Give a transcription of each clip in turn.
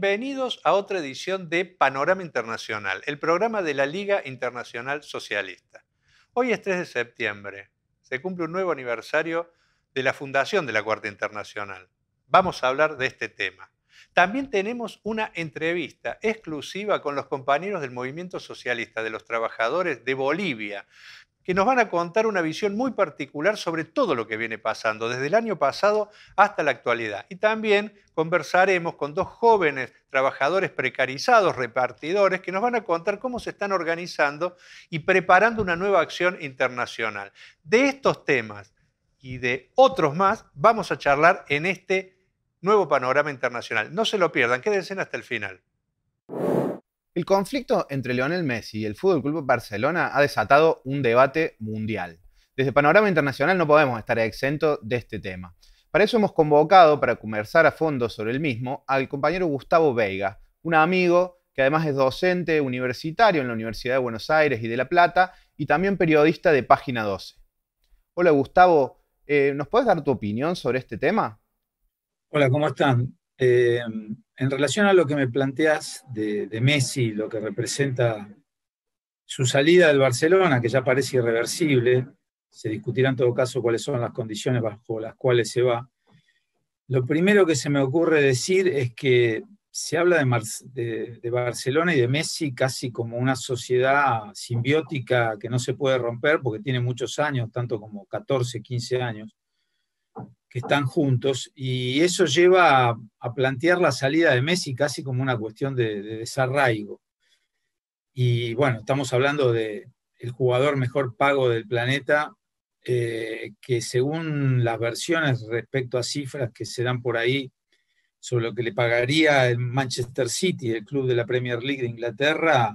Bienvenidos a otra edición de Panorama Internacional, el programa de la Liga Internacional Socialista. Hoy es 3 de septiembre, se cumple un nuevo aniversario de la fundación de la Cuarta Internacional. Vamos a hablar de este tema. También tenemos una entrevista exclusiva con los compañeros del Movimiento Socialista de los Trabajadores de Bolivia, que nos van a contar una visión muy particular sobre todo lo que viene pasando, desde el año pasado hasta la actualidad. Y también conversaremos con dos jóvenes trabajadores precarizados, repartidores, que nos van a contar cómo se están organizando y preparando una nueva acción internacional. De estos temas y de otros más vamos a charlar en este nuevo panorama internacional. No se lo pierdan, quédense hasta el final. El conflicto entre Lionel Messi y el Fútbol Club Barcelona ha desatado un debate mundial. Desde Panorama Internacional no podemos estar exentos de este tema. Para eso hemos convocado, para conversar a fondo sobre el mismo, al compañero Gustavo Veiga, un amigo que además es docente universitario en la Universidad de Buenos Aires y de La Plata y también periodista de Página 12. Hola Gustavo, eh, ¿nos puedes dar tu opinión sobre este tema? Hola, ¿cómo están? Eh, en relación a lo que me planteas de, Messi, lo que representa su salida del Barcelona, que ya parece irreversible, se discutirá en todo caso cuáles son las condiciones bajo las cuales se va. Lo primero que se me ocurre decir es que se habla de Barcelona y de Messi casi como una sociedad simbiótica que no se puede romper porque tiene muchos años, tanto como 14, 15 años que están juntos y eso lleva a, plantear la salida de Messi casi como una cuestión de, desarraigo. Y bueno, estamos hablando de el jugador mejor pago del planeta, eh, que según las versiones respecto a cifras que se dan por ahí sobre lo que le pagaría el Manchester City, el club de la Premier League de Inglaterra,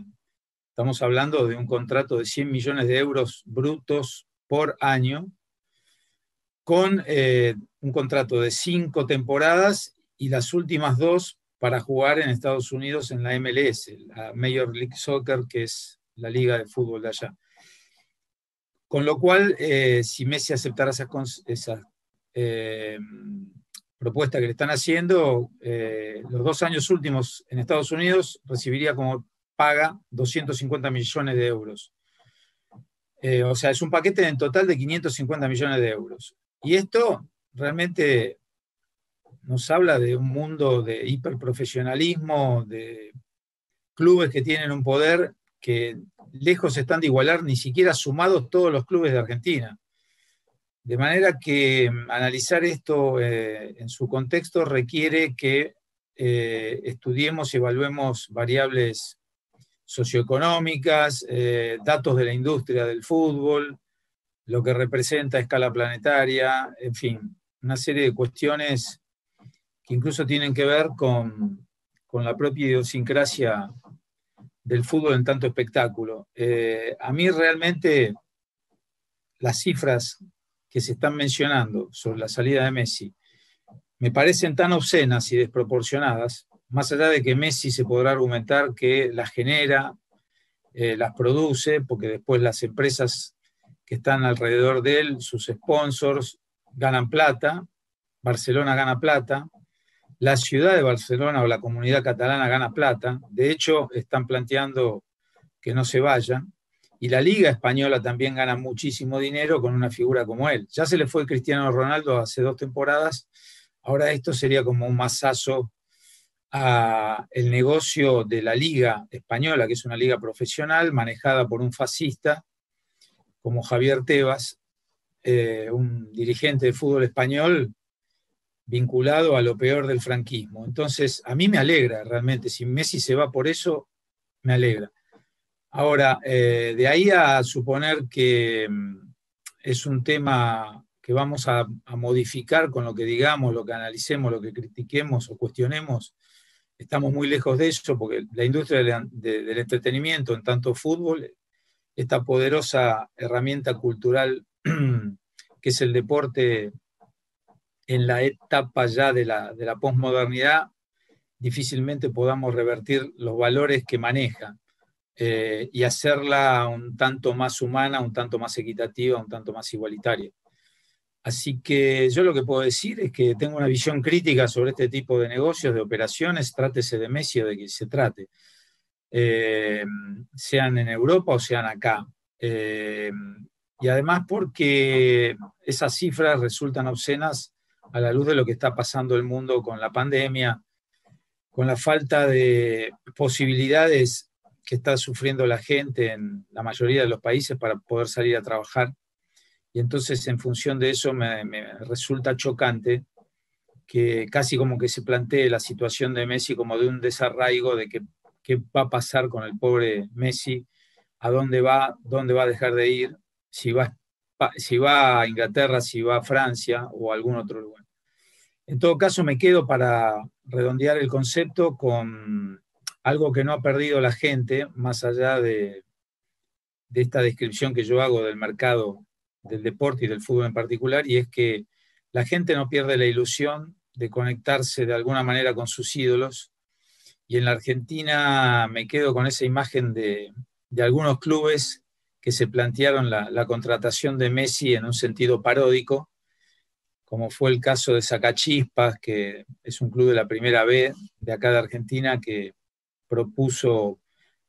estamos hablando de un contrato de 100 millones de euros brutos por año, con eh, un contrato de cinco temporadas y las últimas dos para jugar en Estados Unidos en la MLS, la Major League Soccer, que es la liga de fútbol de allá. Con lo cual, eh, si Messi aceptara esa eh, propuesta que le están haciendo, los dos años últimos en Estados Unidos recibiría como paga 250 millones de euros. o sea, es un paquete en total de 550 millones de euros. Y esto realmente nos habla de un mundo de hiperprofesionalismo, de clubes que tienen un poder que lejos están de igualar ni siquiera sumados todos los clubes de Argentina. De manera que mm, analizar esto eh, en su contexto requiere que eh, estudiemos y evaluemos variables socioeconómicas, eh, datos de la industria del fútbol, lo que representa a escala planetaria, en fin, una serie de cuestiones que incluso tienen que ver con, la propia idiosincrasia del fútbol en tanto espectáculo. Eh, a mí realmente las cifras que se están mencionando sobre la salida de Messi me parecen tan obscenas y desproporcionadas, más allá de que Messi se podrá argumentar que las genera, eh, las produce, porque después las empresas que están alrededor de él, sus sponsors, ganan plata, Barcelona gana plata, la ciudad de Barcelona o la comunidad catalana gana plata, de hecho están planteando que no se vayan y la Liga Española también gana muchísimo dinero con una figura como él. Ya se le fue Cristiano Ronaldo hace dos temporadas, ahora esto sería como un masazo a el negocio de la Liga Española, que es una liga profesional manejada por un fascista como Javier Tebas, eh, un dirigente de fútbol español vinculado a lo peor del franquismo. Entonces, a mí me alegra realmente, si Messi se va por eso, me alegra. Ahora, eh, de ahí a suponer que mm, es un tema que vamos a, modificar con lo que digamos, lo que analicemos, lo que critiquemos o cuestionemos, estamos muy lejos de eso, porque la industria del entretenimiento, en tanto fútbol, esta poderosa herramienta cultural que es el deporte en la etapa ya de la, de la posmodernidad, difícilmente podamos revertir los valores que maneja eh, y hacerla un tanto más humana, un tanto más equitativa, un tanto más igualitaria. Así que yo lo que puedo decir es que tengo una visión crítica sobre este tipo de negocios, de operaciones, trátese de Messi o de quien se trate. Eh, sean en Europa o sean acá. Eh, y además porque esas cifras resultan obscenas a la luz de lo que está pasando el mundo con la pandemia, con la falta de posibilidades que está sufriendo la gente en la mayoría de los países para poder salir a trabajar. Y entonces en función de eso me, me resulta chocante que casi como que se plantee la situación de Messi como de un desarraigo de que qué va a pasar con el pobre Messi, a dónde va, dónde va a dejar de ir, si va, si va a Inglaterra, si va a Francia o algún otro lugar. En todo caso, me quedo para redondear el concepto con algo que no ha perdido la gente, más allá de, de esta descripción que yo hago del mercado del deporte y del fútbol en particular, y es que la gente no pierde la ilusión de conectarse de alguna manera con sus ídolos y en la Argentina me quedo con esa imagen de, algunos clubes que se plantearon la, contratación de Messi en un sentido paródico, como fue el caso de Sacachispas, que es un club de la primera B de acá de Argentina que propuso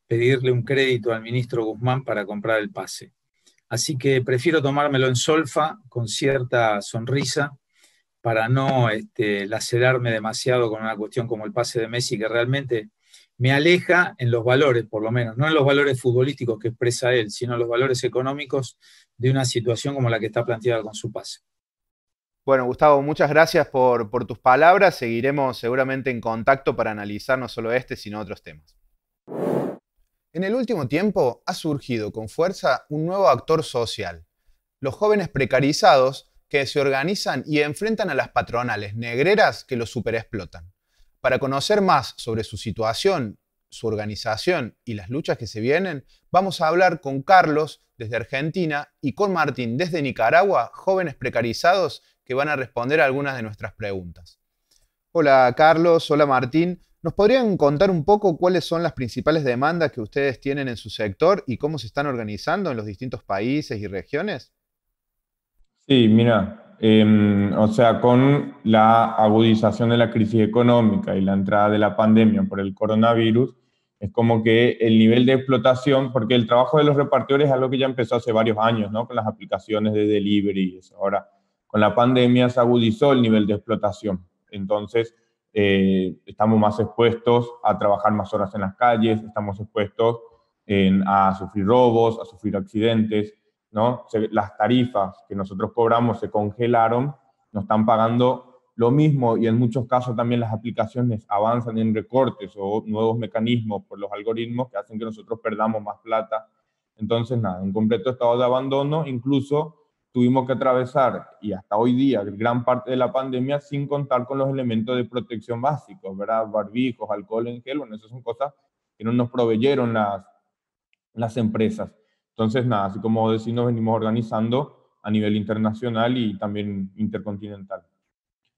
pedirle un crédito al ministro Guzmán para comprar el pase. Así que prefiero tomármelo en solfa, con cierta sonrisa, para no este, lacerarme demasiado con una cuestión como el pase de Messi, que realmente me aleja en los valores, por lo menos, no en los valores futbolísticos que expresa él, sino en los valores económicos de una situación como la que está planteada con su pase. Bueno, Gustavo, muchas gracias por, por tus palabras. Seguiremos seguramente en contacto para analizar no solo este, sino otros temas. En el último tiempo ha surgido con fuerza un nuevo actor social, los jóvenes precarizados que se organizan y enfrentan a las patronales negreras que los superexplotan. Para conocer más sobre su situación, su organización y las luchas que se vienen, vamos a hablar con Carlos desde Argentina y con Martín desde Nicaragua, jóvenes precarizados que van a responder algunas de nuestras preguntas. Hola Carlos, hola Martín. ¿Nos podrían contar un poco cuáles son las principales demandas que ustedes tienen en su sector y cómo se están organizando en los distintos países y regiones? Sí, mira, em, o sea, con la agudización de la crisis económica y la entrada de la pandemia por el coronavirus, es como que el nivel de explotación, porque el trabajo de los repartidores es algo que ya empezó hace varios años, ¿no? Con las aplicaciones de delivery y eso. Ahora, con la pandemia se agudizó el nivel de explotación. Entonces, eh, estamos más expuestos a trabajar más horas en las calles, estamos expuestos a sufrir robos, a sufrir accidentes. ¿no? las tarifas que nosotros cobramos se congelaron, nos están pagando lo mismo y en muchos casos también las aplicaciones avanzan en recortes o nuevos mecanismos por los algoritmos que hacen que nosotros perdamos más plata. Entonces, nada, un completo estado de abandono, incluso tuvimos que atravesar, y hasta hoy día, gran parte de la pandemia sin contar con los elementos de protección básicos, ¿verdad? Barbijos, alcohol en gel, bueno, esas son cosas que no nos proveyeron las, las empresas. Entonces, nada, así como decimos, nos venimos organizando a nivel internacional y también intercontinental.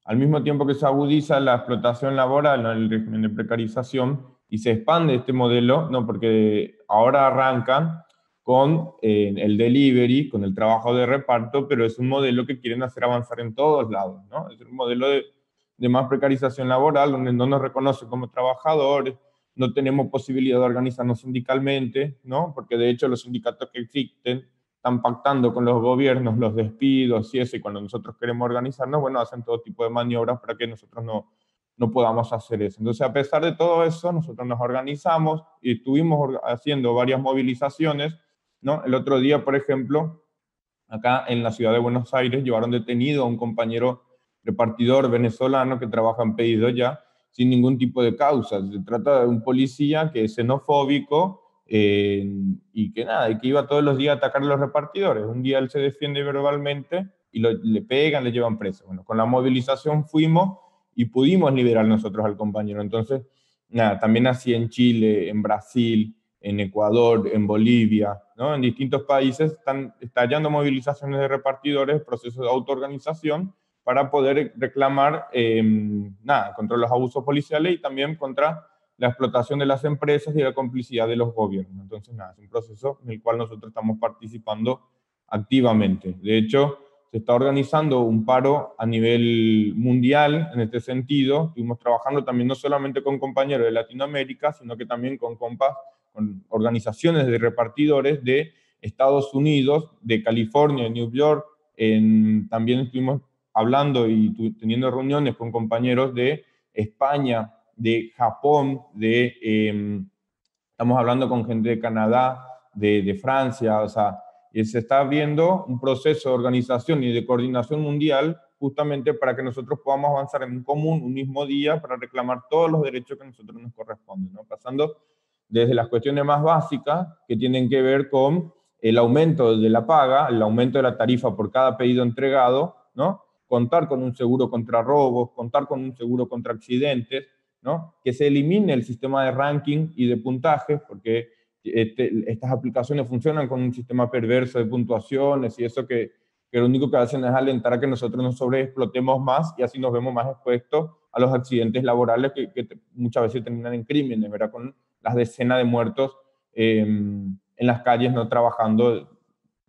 Al mismo tiempo que se agudiza la explotación laboral, el régimen de precarización, y se expande este modelo, ¿no? porque ahora arrancan con eh, el delivery, con el trabajo de reparto, pero es un modelo que quieren hacer avanzar en todos lados. ¿no? Es un modelo de, de más precarización laboral, donde no nos reconoce como trabajadores, no tenemos posibilidad de organizarnos sindicalmente, ¿no? Porque de hecho los sindicatos que existen están pactando con los gobiernos los despidos y eso, y cuando nosotros queremos organizarnos, bueno, hacen todo tipo de maniobras para que nosotros no, no podamos hacer eso. Entonces, a pesar de todo eso, nosotros nos organizamos y estuvimos haciendo varias movilizaciones, ¿no? El otro día, por ejemplo, acá en la ciudad de Buenos Aires llevaron detenido a un compañero repartidor venezolano que trabaja en pedido ya, sin ningún tipo de causa. Se trata de un policía que es xenofóbico eh, y que nada, y que iba todos los días a atacar a los repartidores. Un día él se defiende verbalmente y le pegan, le llevan preso. Bueno, con la movilización fuimos y pudimos liberar nosotros al compañero. Entonces, nada, también así en Chile, en Brasil, en Ecuador, en Bolivia, en distintos países están estallando movilizaciones de repartidores, procesos de autoorganización para poder reclamar, em, nada, contra los abusos policiales y también contra la explotación de las empresas y la complicidad de los gobiernos. Entonces, nada, es un proceso en el cual nosotros estamos participando activamente. De hecho, se está organizando un paro a nivel mundial en este sentido. Estuvimos trabajando también no solamente con compañeros de Latinoamérica, sino que también con compas, con organizaciones de repartidores de Estados Unidos, de California, de New York. En, también estuvimos hablando y teniendo reuniones con compañeros de España, de Japón, de, em, estamos hablando con gente de Canadá, de, de Francia, o sea, eh, se está abriendo un proceso de organización y de coordinación mundial justamente para que nosotros podamos avanzar en común un mismo día para reclamar todos los derechos que a nosotros nos corresponden, ¿no? pasando desde las cuestiones más básicas que tienen que ver con el aumento de la paga, el aumento de la tarifa por cada pedido entregado, ¿no? contar con un seguro contra robos, contar con un seguro contra accidentes, ¿no? que se elimine el sistema de ranking y de puntajes, porque este, estas aplicaciones funcionan con un sistema perverso de puntuaciones y eso que, que lo único que hacen es alentar a que nosotros nos sobreexplotemos más y así nos vemos más expuestos a los accidentes laborales que, muchas veces terminan en crímenes, ¿verdad? Con las decenas de muertos em, en las calles no trabajando,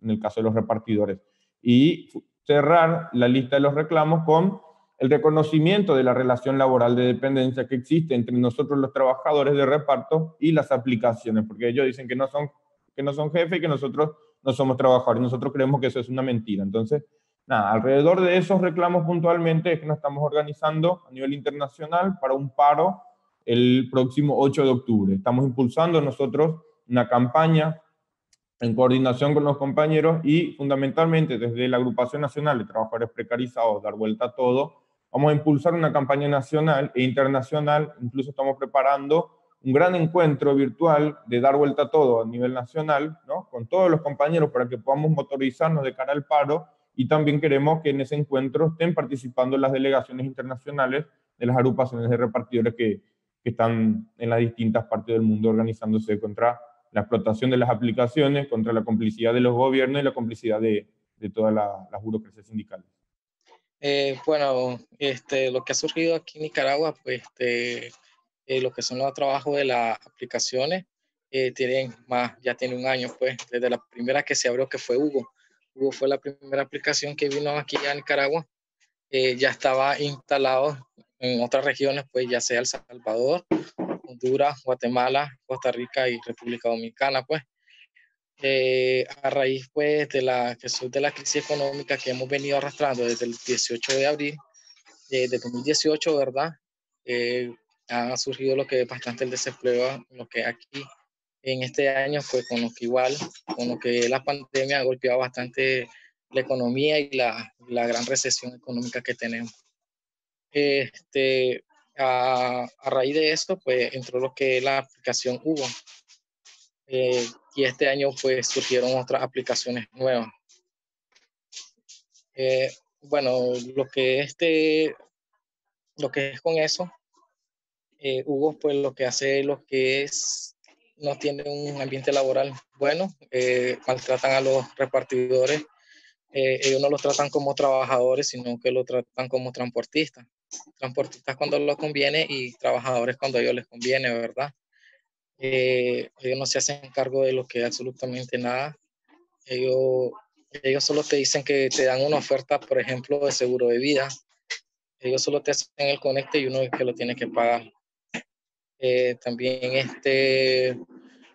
en el caso de los repartidores. Y cerrar la lista de los reclamos con el reconocimiento de la relación laboral de dependencia que existe entre nosotros los trabajadores de reparto y las aplicaciones, porque ellos dicen que no son, que no son jefe y que nosotros no somos trabajadores. Nosotros creemos que eso es una mentira. Entonces, nada, alrededor de esos reclamos puntualmente es que nos estamos organizando a nivel internacional para un paro el próximo 8 de octubre. Estamos impulsando nosotros una campaña en coordinación con los compañeros y fundamentalmente desde la Agrupación Nacional de Trabajadores Precarizados, Dar Vuelta a Todo, vamos a impulsar una campaña nacional e internacional, incluso estamos preparando un gran encuentro virtual de Dar Vuelta a Todo a nivel nacional, ¿no? con todos los compañeros para que podamos motorizarnos de cara al paro y también queremos que en ese encuentro estén participando las delegaciones internacionales de las agrupaciones de repartidores que, que están en las distintas partes del mundo organizándose contra la explotación de las aplicaciones, contra la complicidad de los gobiernos y la complicidad de, de todas las burocracias sindicales. Eh, bueno, este, lo que ha surgido aquí en Nicaragua, pues este, eh, lo que son los trabajos de las aplicaciones, eh, tienen más, ya tiene un año, pues, desde la primera que se abrió, que fue Hugo. Hugo fue la primera aplicación que vino aquí a Nicaragua. ya estaba instalado en otras regiones, pues ya sea El Salvador Honduras, Guatemala, Costa Rica y República Dominicana, pues. Eh, a raíz pues de la de la crisis económica que hemos venido arrastrando desde el 18 de abril eh, de 2018, ¿verdad? Eh, ha surgido lo que bastante el desempleo, lo que aquí en este año fue pues, con lo que igual, con lo que la pandemia ha golpeado bastante la economía y la, la gran recesión económica que tenemos. Este, a, raíz de esto, pues entró lo que es la aplicación Hugo. Eh, y este año, pues surgieron otras aplicaciones nuevas. Eh, bueno, lo que este, lo que es con eso, eh, Hugo, pues lo que hace lo que es, no tiene un ambiente laboral bueno, maltratan a los repartidores. ellos no los tratan como trabajadores, sino que lo tratan como transportistas transportistas cuando lo conviene y trabajadores cuando a ellos les conviene, ¿verdad? Eh, ellos no se hacen cargo de lo que absolutamente nada. Ellos, solo te dicen que te dan una oferta, por ejemplo, de seguro de vida. Ellos solo te hacen el conecte y uno es que lo tiene que pagar. Eh, también este,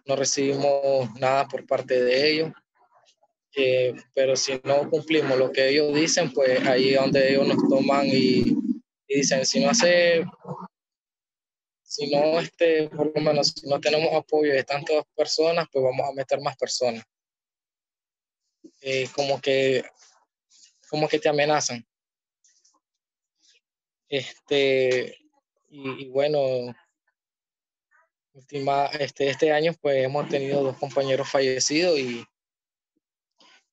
no recibimos nada por parte de ellos. Eh, pero si no cumplimos lo que ellos dicen, pues ahí donde ellos nos toman y y dicen, si no hace, si no, este, por lo menos, si no tenemos apoyo de tantas personas, pues vamos a meter más personas. Eh, como que, como que te amenazan. Este, y, bueno, última, este, este año pues hemos tenido dos compañeros fallecidos y,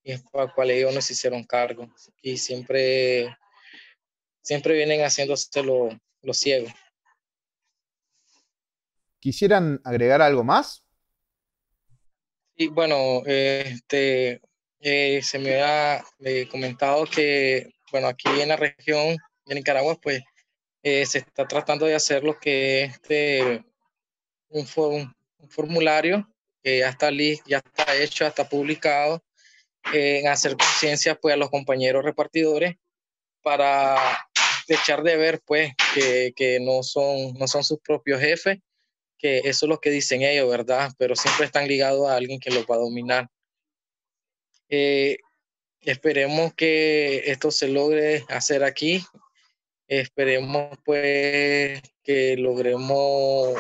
y es para cuales ellos nos hicieron cargo. Y siempre siempre vienen haciéndose los ciegos. ¿Quisieran agregar algo más? Sí, bueno, este, eh, se me ha eh, comentado que, bueno, aquí en la región en Nicaragua, pues eh, se está tratando de hacer lo que es este, un, formulario que ya está, listo, ya está hecho, ya está publicado, en hacer conciencia pues, a los compañeros repartidores para echar de ver, pues, que, que, no, son, no son sus propios jefes, que eso es lo que dicen ellos, ¿verdad? Pero siempre están ligados a alguien que los va a dominar. Eh, esperemos que esto se logre hacer aquí. Esperemos, pues, que logremos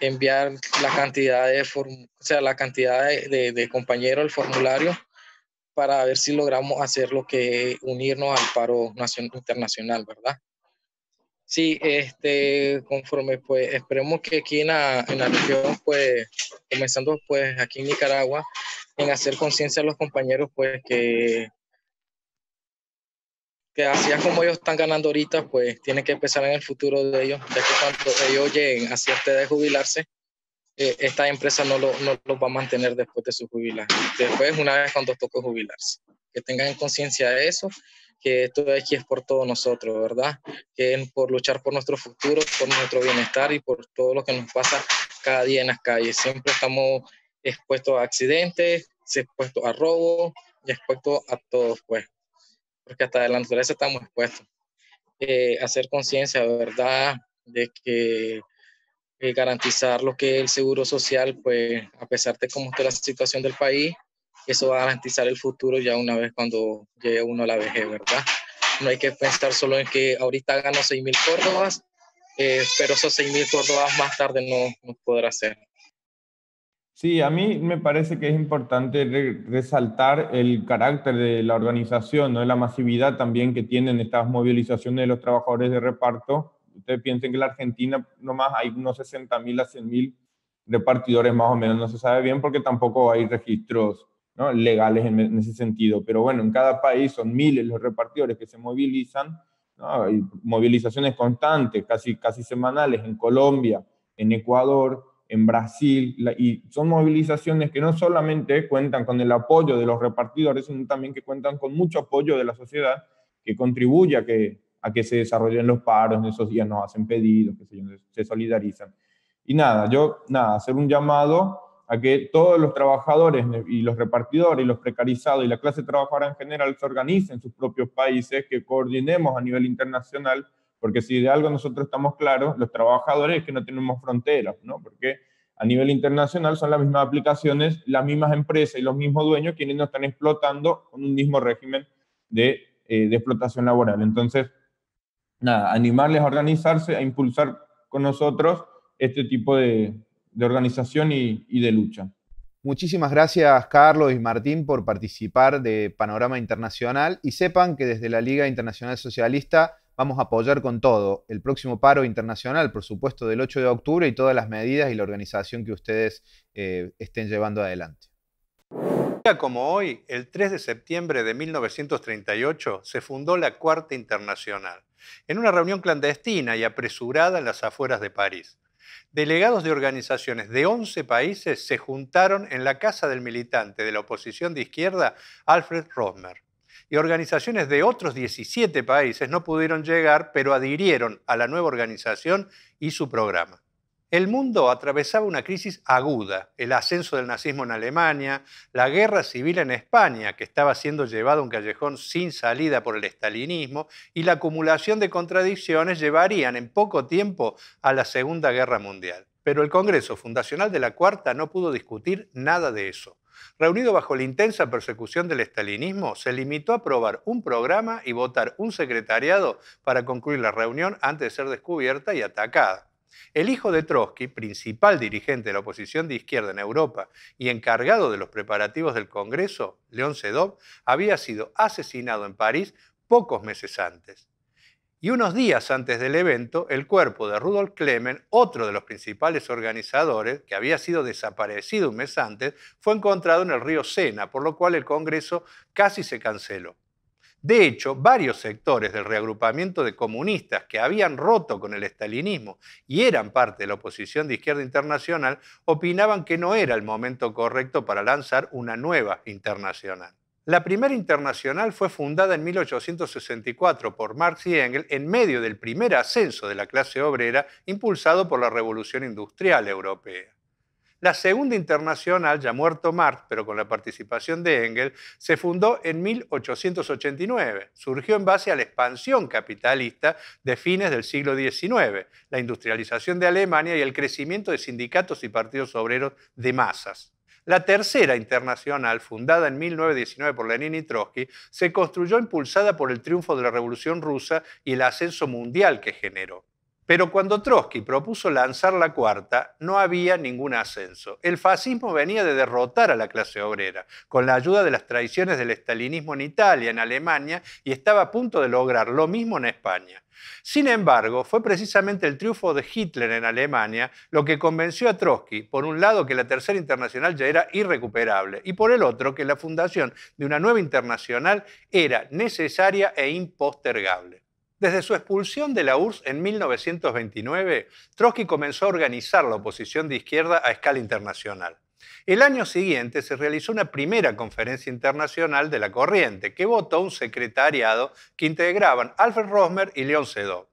enviar la cantidad de, o sea, la cantidad de, de, de compañeros al formulario para ver si logramos hacer lo que unirnos al paro nacional, internacional, ¿verdad? Sí, este, conforme pues esperemos que aquí en la, región, pues comenzando pues aquí en Nicaragua, en hacer conciencia a los compañeros pues que que así como ellos están ganando ahorita, pues tiene que empezar en el futuro de ellos, ya que cuando ellos lleguen a cierta de jubilarse, eh, esta empresa no lo va a mantener después de su jubilación, después una vez cuando toque jubilarse. Que tengan conciencia de eso, que esto aquí es por todos nosotros, ¿verdad? Que es por luchar por nuestro futuro, por nuestro bienestar y por todo lo que nos pasa cada día en las calles. Siempre estamos expuestos a accidentes, expuestos a robo y expuestos a todo, pues, porque hasta de la naturaleza estamos expuestos. Eh, hacer conciencia, ¿verdad? De que eh, garantizar lo que es el seguro social, pues a pesar de cómo está la situación del país, eso va a garantizar el futuro ya una vez cuando llegue uno a la vejez, ¿verdad? No hay que pensar solo en que ahorita gano 6.000 mil córdobas, eh, pero esos 6.000 mil córdobas más tarde no, no podrá ser. Sí, a mí me parece que es importante resaltar el carácter de la organización, ¿no? la masividad también que tienen estas movilizaciones de los trabajadores de reparto Ustedes piensen que en la Argentina nomás hay unos 60.000 a 100.000 repartidores más o menos, no se sabe bien porque tampoco hay registros ¿no? legales en, ese sentido, pero bueno, en cada país son miles los repartidores que se movilizan, hay movilizaciones constantes, casi, casi semanales, en Colombia, en Ecuador, en Brasil, y son movilizaciones que no solamente cuentan con el apoyo de los repartidores, sino también que cuentan con mucho apoyo de la sociedad que contribuye a que a que se desarrollen los paros en esos días, no hacen pedidos, que se, se solidarizan. Y nada, yo, nada, hacer un llamado a que todos los trabajadores y los repartidores y los precarizados y la clase trabajadora en general se organicen en sus propios países, que coordinemos a nivel internacional, porque si de algo nosotros estamos claros, los trabajadores es que no tenemos fronteras, ¿no? Porque a nivel internacional son las mismas aplicaciones, las mismas empresas y los mismos dueños quienes nos están explotando con un mismo régimen de, eh, de explotación laboral. Entonces, nada, animarles a organizarse, a impulsar con nosotros este tipo de, de organización y, y de lucha. Muchísimas gracias Carlos y Martín por participar de Panorama Internacional y sepan que desde la Liga Internacional Socialista vamos a apoyar con todo el próximo paro internacional, por supuesto, del 8 de octubre y todas las medidas y la organización que ustedes eh, estén llevando adelante como hoy, el 3 de septiembre de 1938, se fundó la Cuarta Internacional, en una reunión clandestina y apresurada en las afueras de París. Delegados de organizaciones de 11 países se juntaron en la casa del militante de la oposición de izquierda, Alfred Rosmer. Y organizaciones de otros 17 países no pudieron llegar, pero adhirieron a la nueva organización y su programa. El mundo atravesaba una crisis aguda, el ascenso del nazismo en Alemania, la guerra civil en España, que estaba siendo llevada a un callejón sin salida por el estalinismo, y la acumulación de contradicciones llevarían en poco tiempo a la Segunda Guerra Mundial. Pero el Congreso Fundacional de la Cuarta no pudo discutir nada de eso. Reunido bajo la intensa persecución del estalinismo, se limitó a aprobar un programa y votar un secretariado para concluir la reunión antes de ser descubierta y atacada. El hijo de Trotsky, principal dirigente de la oposición de izquierda en Europa y encargado de los preparativos del Congreso, León Sedov, había sido asesinado en París pocos meses antes. Y unos días antes del evento, el cuerpo de Rudolf Klemen, otro de los principales organizadores, que había sido desaparecido un mes antes, fue encontrado en el río Sena, por lo cual el Congreso casi se canceló. De hecho, varios sectores del reagrupamiento de comunistas que habían roto con el estalinismo y eran parte de la oposición de izquierda internacional opinaban que no era el momento correcto para lanzar una nueva internacional. La primera internacional fue fundada en 1864 por Marx y Engels en medio del primer ascenso de la clase obrera impulsado por la Revolución Industrial Europea. La Segunda Internacional, ya muerto Marx, pero con la participación de Engels, se fundó en 1889. Surgió en base a la expansión capitalista de fines del siglo XIX, la industrialización de Alemania y el crecimiento de sindicatos y partidos obreros de masas. La tercera internacional, fundada en 1919 por Lenin y Trotsky, se construyó impulsada por el triunfo de la Revolución Rusa y el ascenso mundial que generó. Pero cuando Trotsky propuso lanzar la cuarta, no había ningún ascenso. El fascismo venía de derrotar a la clase obrera, con la ayuda de las traiciones del estalinismo en Italia, en Alemania, y estaba a punto de lograr lo mismo en España. Sin embargo, fue precisamente el triunfo de Hitler en Alemania lo que convenció a Trotsky, por un lado, que la Tercera Internacional ya era irrecuperable y por el otro, que la fundación de una nueva internacional era necesaria e impostergable. Desde su expulsión de la URSS en 1929, Trotsky comenzó a organizar la oposición de izquierda a escala internacional. El año siguiente se realizó una primera conferencia internacional de la corriente, que votó un secretariado que integraban Alfred Rosmer y León Sedov.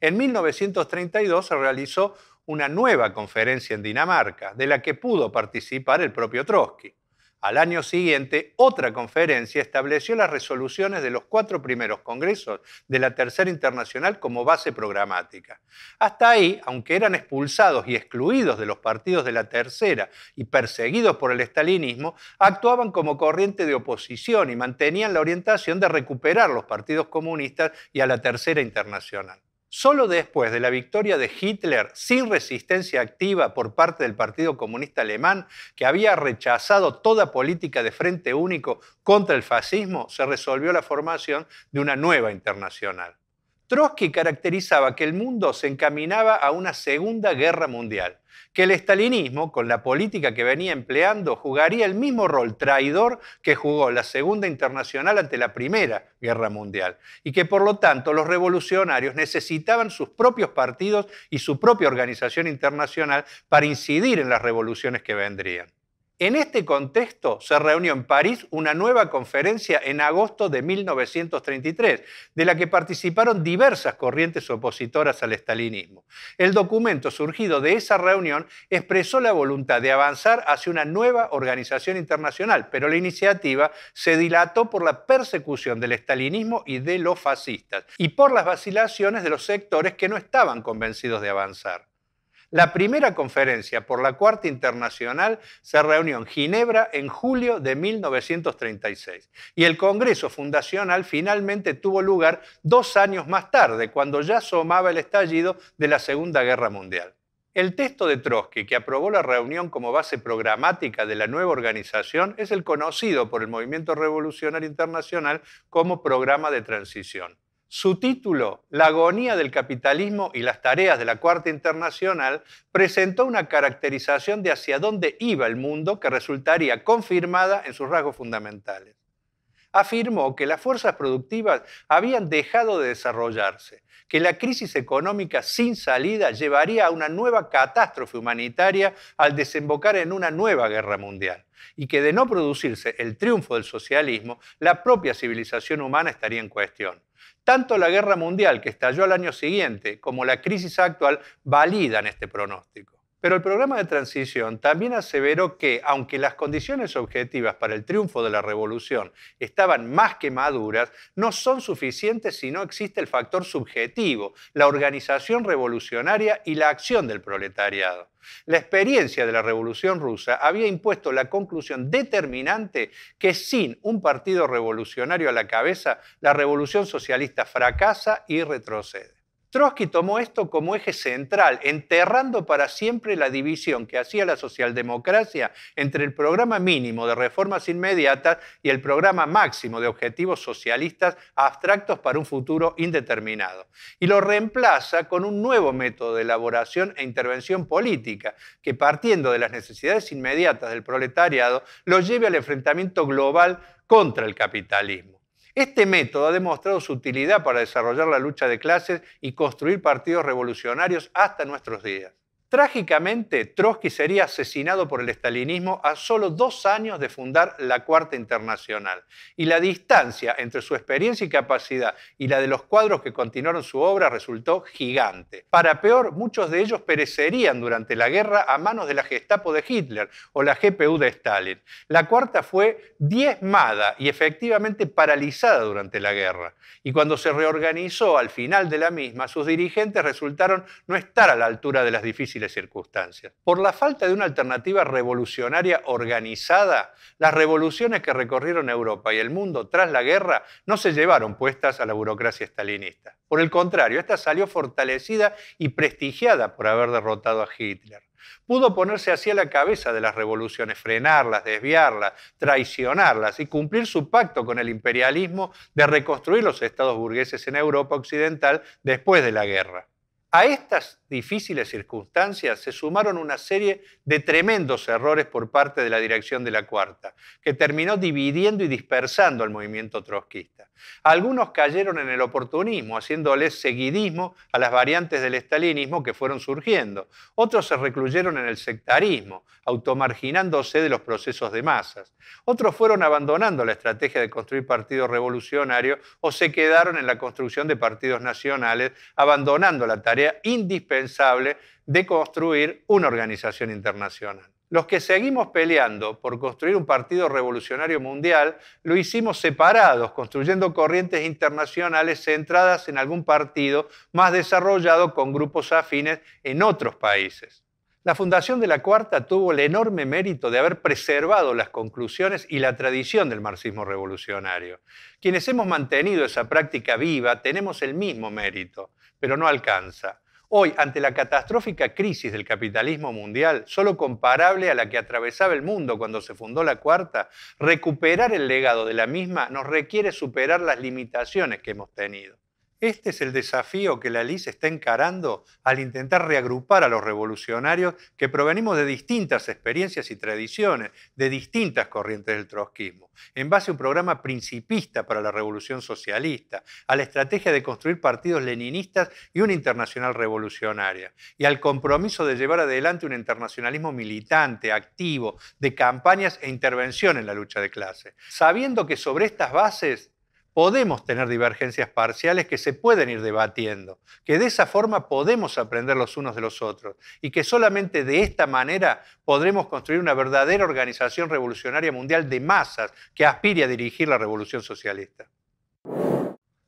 En 1932 se realizó una nueva conferencia en Dinamarca, de la que pudo participar el propio Trotsky. Al año siguiente, otra conferencia estableció las resoluciones de los cuatro primeros congresos de la Tercera Internacional como base programática. Hasta ahí, aunque eran expulsados y excluidos de los partidos de la Tercera y perseguidos por el estalinismo, actuaban como corriente de oposición y mantenían la orientación de recuperar los partidos comunistas y a la Tercera Internacional. Solo después de la victoria de Hitler, sin resistencia activa por parte del Partido Comunista Alemán, que había rechazado toda política de frente único contra el fascismo, se resolvió la formación de una nueva internacional. Trotsky caracterizaba que el mundo se encaminaba a una segunda guerra mundial, que el estalinismo, con la política que venía empleando, jugaría el mismo rol traidor que jugó la Segunda Internacional ante la Primera Guerra Mundial, y que por lo tanto los revolucionarios necesitaban sus propios partidos y su propia organización internacional para incidir en las revoluciones que vendrían. En este contexto se reunió en París una nueva conferencia en agosto de 1933, de la que participaron diversas corrientes opositoras al estalinismo. El documento surgido de esa reunión expresó la voluntad de avanzar hacia una nueva organización internacional, pero la iniciativa se dilató por la persecución del estalinismo y de los fascistas, y por las vacilaciones de los sectores que no estaban convencidos de avanzar. La primera conferencia por la Cuarta Internacional se reunió en Ginebra en julio de 1936 y el Congreso Fundacional finalmente tuvo lugar dos años más tarde, cuando ya somaba el estallido de la Segunda Guerra Mundial. El texto de Trotsky, que aprobó la reunión como base programática de la nueva organización, es el conocido por el Movimiento Revolucionario Internacional como Programa de Transición. Su título, La agonía del capitalismo y las tareas de la Cuarta Internacional, presentó una caracterización de hacia dónde iba el mundo que resultaría confirmada en sus rasgos fundamentales afirmó que las fuerzas productivas habían dejado de desarrollarse que la crisis económica sin salida llevaría a una nueva catástrofe humanitaria al desembocar en una nueva guerra mundial y que de no producirse el triunfo del socialismo, la propia civilización humana estaría en cuestión. Tanto la guerra mundial que estalló al año siguiente como la crisis actual validan este pronóstico. Pero el programa de transición también aseveró que, aunque las condiciones objetivas para el triunfo de la revolución estaban más que maduras, no son suficientes si no existe el factor subjetivo, la organización revolucionaria y la acción del proletariado. La experiencia de la Revolución rusa había impuesto la conclusión determinante que sin un partido revolucionario a la cabeza, la revolución socialista fracasa y retrocede. Trotsky tomó esto como eje central, enterrando para siempre la división que hacía la socialdemocracia entre el programa mínimo de reformas inmediatas y el programa máximo de objetivos socialistas abstractos para un futuro indeterminado. Y lo reemplaza con un nuevo método de elaboración e intervención política que, partiendo de las necesidades inmediatas del proletariado, lo lleve al enfrentamiento global contra el capitalismo. Este método ha demostrado su utilidad para desarrollar la lucha de clases y construir partidos revolucionarios hasta nuestros días. Trágicamente, Trotsky sería asesinado por el estalinismo a solo dos años de fundar la Cuarta Internacional, y la distancia entre su experiencia y capacidad y la de los cuadros que continuaron su obra resultó gigante. Para peor, muchos de ellos perecerían durante la guerra a manos de la Gestapo de Hitler o la GPU de Stalin. La Cuarta fue diezmada y efectivamente paralizada durante la guerra, y cuando se reorganizó al final de la misma, sus dirigentes resultaron no estar a la altura de las difíciles circunstancias. Por la falta de una alternativa revolucionaria organizada, las revoluciones que recorrieron Europa y el mundo tras la guerra no se llevaron puestas a la burocracia stalinista. Por el contrario, esta salió fortalecida y prestigiada por haber derrotado a Hitler. Pudo ponerse así a la cabeza de las revoluciones, frenarlas, desviarlas, traicionarlas y cumplir su pacto con el imperialismo de reconstruir los estados burgueses en Europa Occidental después de la guerra. A estas difíciles circunstancias se sumaron una serie de tremendos errores por parte de la dirección de la Cuarta, que terminó dividiendo y dispersando al movimiento trotskista. Algunos cayeron en el oportunismo, haciéndoles seguidismo a las variantes del estalinismo que fueron surgiendo. Otros se recluyeron en el sectarismo, automarginándose de los procesos de masas. Otros fueron abandonando la estrategia de construir partidos revolucionarios o se quedaron en la construcción de partidos nacionales, abandonando la tarea indispensable de construir una organización internacional. Los que seguimos peleando por construir un partido revolucionario mundial, lo hicimos separados, construyendo corrientes internacionales centradas en algún partido más desarrollado con grupos afines en otros países. La fundación de la Cuarta tuvo el enorme mérito de haber preservado las conclusiones y la tradición del marxismo revolucionario. Quienes hemos mantenido esa práctica viva tenemos el mismo mérito, pero no alcanza. Hoy, ante la catastrófica crisis del capitalismo mundial, solo comparable a la que atravesaba el mundo cuando se fundó la cuarta, recuperar el legado de la misma nos requiere superar las limitaciones que hemos tenido. Este es el desafío que la LIS está encarando al intentar reagrupar a los revolucionarios que provenimos de distintas experiencias y tradiciones, de distintas corrientes del trotskismo, en base a un programa principista para la revolución socialista, a la estrategia de construir partidos leninistas y una internacional revolucionaria, y al compromiso de llevar adelante un internacionalismo militante, activo, de campañas e intervención en la lucha de clase, sabiendo que sobre estas bases podemos tener divergencias parciales que se pueden ir debatiendo, que de esa forma podemos aprender los unos de los otros y que solamente de esta manera podremos construir una verdadera organización revolucionaria mundial de masas que aspire a dirigir la revolución socialista.